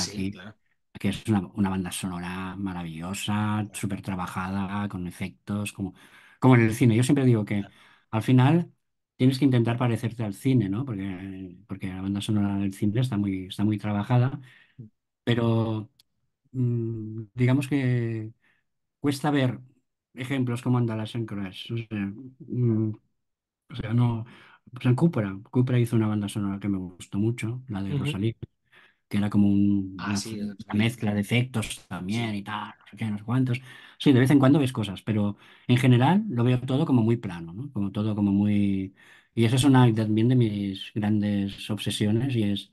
que, es una, una, banda sonora maravillosa, súper trabajada, con efectos, como, como en el cine. Yo siempre digo que al final tienes que intentar parecerte al cine, ¿no? Porque, porque la banda sonora del cine está muy, está muy trabajada, pero mm, digamos que cuesta ver ejemplos como anda Crash. O sea, mm, o sea, no. O sea, Cupra. hizo una banda sonora que me gustó mucho, la de Rosalía era como ah, una, mezcla de efectos también y tal, no sé qué, no sé cuántos. Sí, de vez en cuando ves cosas, pero en general lo veo todo como muy plano, ¿no? Como todo como muy... Y eso es una también de mis grandes obsesiones y es...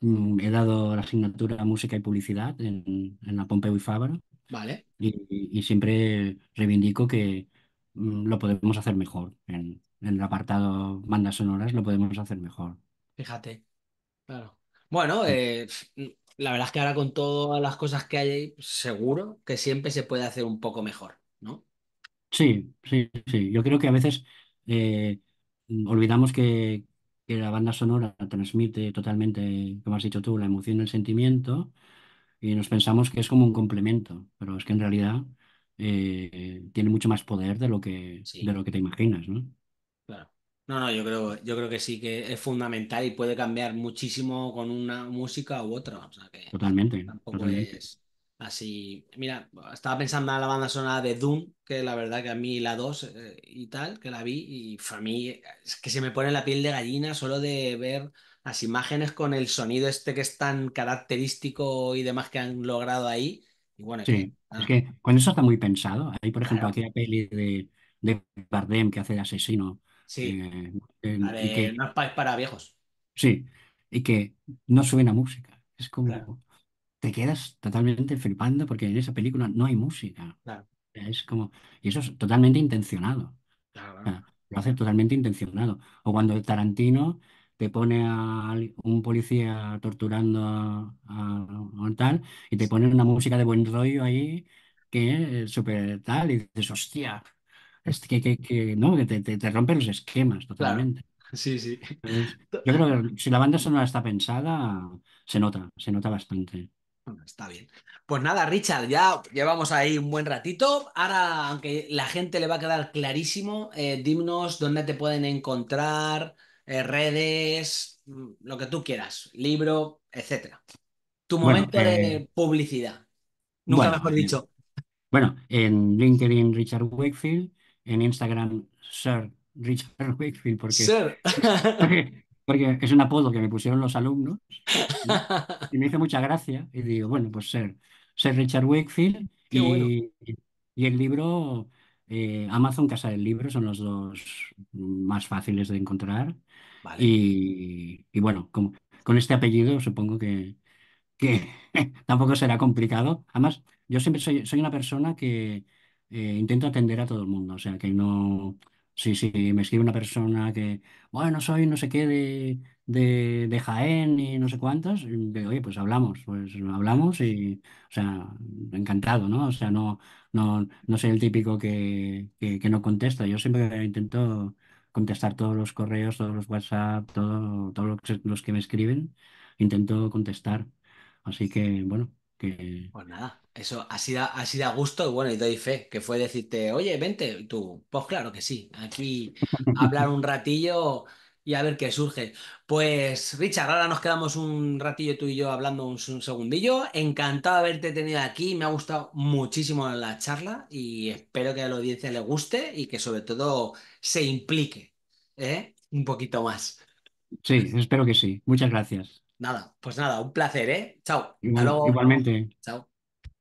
Mm, he dado la asignatura música y publicidad en, la Pompeu y Fabra vale. y, siempre reivindico que mm, lo podemos hacer mejor. En, en el apartado bandas sonoras lo podemos hacer mejor. Fíjate, claro. Bueno, mm. eh, la verdad es que ahora con todas las cosas que hay seguro que siempre se puede hacer un poco mejor, ¿no? Sí, sí, sí. Yo creo que a veces eh, olvidamos que, la banda sonora transmite totalmente, como has dicho tú, la emoción y el sentimiento, y nos pensamos que es como un complemento, pero es que en realidad eh, tiene mucho más poder de lo que, de lo que te imaginas, ¿no? No, no, yo creo, yo creo que sí que es fundamental y puede cambiar muchísimo con una música u otra. totalmente. Tampoco así. Mira, estaba pensando en la banda sonora de Doom, que la verdad que a mí la dos eh, y tal, que la vi, y a mí es que se me pone la piel de gallina solo de ver las imágenes con el sonido este que es tan característico y demás que han logrado ahí. Y bueno, sí, es ah. que con eso está muy pensado. ahí por ejemplo, aquí aquella peli de, de Bardem que hace el asesino Sí. Eh, eh, y que, no es para viejos. Sí, y que no suena música. Es como te quedas totalmente flipando porque en esa película no hay música. Es como, y eso es totalmente intencionado. lo hace totalmente intencionado. O cuando Tarantino te pone a un policía torturando a, a, tal y te pone una música de buen rollo ahí que es súper tal y dices, hostia, es que, que, no, te, te, rompe los esquemas totalmente. Sí, sí. Yo creo que si la banda sonora está pensada, se nota, se nota bastante. está bien. Pues nada, Richard, ya llevamos ahí un buen ratito. Ahora, aunque la gente le va a quedar clarísimo, eh, dimnos dónde te pueden encontrar, eh, redes, mm, lo que tú quieras, libro, etcétera. Tu momento de eh, publicidad. Nunca mejor dicho. Bueno, en LinkedIn Richard Wakefield, en Instagram Sir Richard Wakefield, porque, porque, es un apodo que me pusieron los alumnos y, me hizo mucha gracia. Y digo, bueno, pues Sir, ser Richard Wakefield y, y, el libro eh, Amazon Casa del Libro son los dos más fáciles de encontrar. Y, bueno, con, con este apellido supongo que, que tampoco será complicado. Además, yo siempre soy, soy una persona que, eh, intento atender a todo el mundo, o sea, que no, si, sí me escribe una persona que, bueno, soy no sé qué de, de, Jaén y no sé cuántos, oye, pues hablamos, pues hablamos y, o sea, encantado, ¿no? O sea, no, no, no soy el típico que, que, no contesta, yo siempre intento contestar todos los correos, todos los WhatsApp, todos los que me escriben, intento contestar. Así que, bueno, pues nada, eso ha sido a gusto y bueno, y doy fe, que fue decirte, oye, vente, tú, pues claro que sí, aquí hablar un ratillo y a ver qué surge. Pues Richard, ahora nos quedamos un ratillo tú y yo hablando un, segundillo. Encantado de haberte tenido aquí, me ha gustado muchísimo la charla y espero que a la audiencia le guste y que sobre todo se implique ¿eh? un poquito más. Sí, espero que sí. Muchas gracias. Nada, pues nada, un placer, ¿eh? Chao. Igualmente. Chao.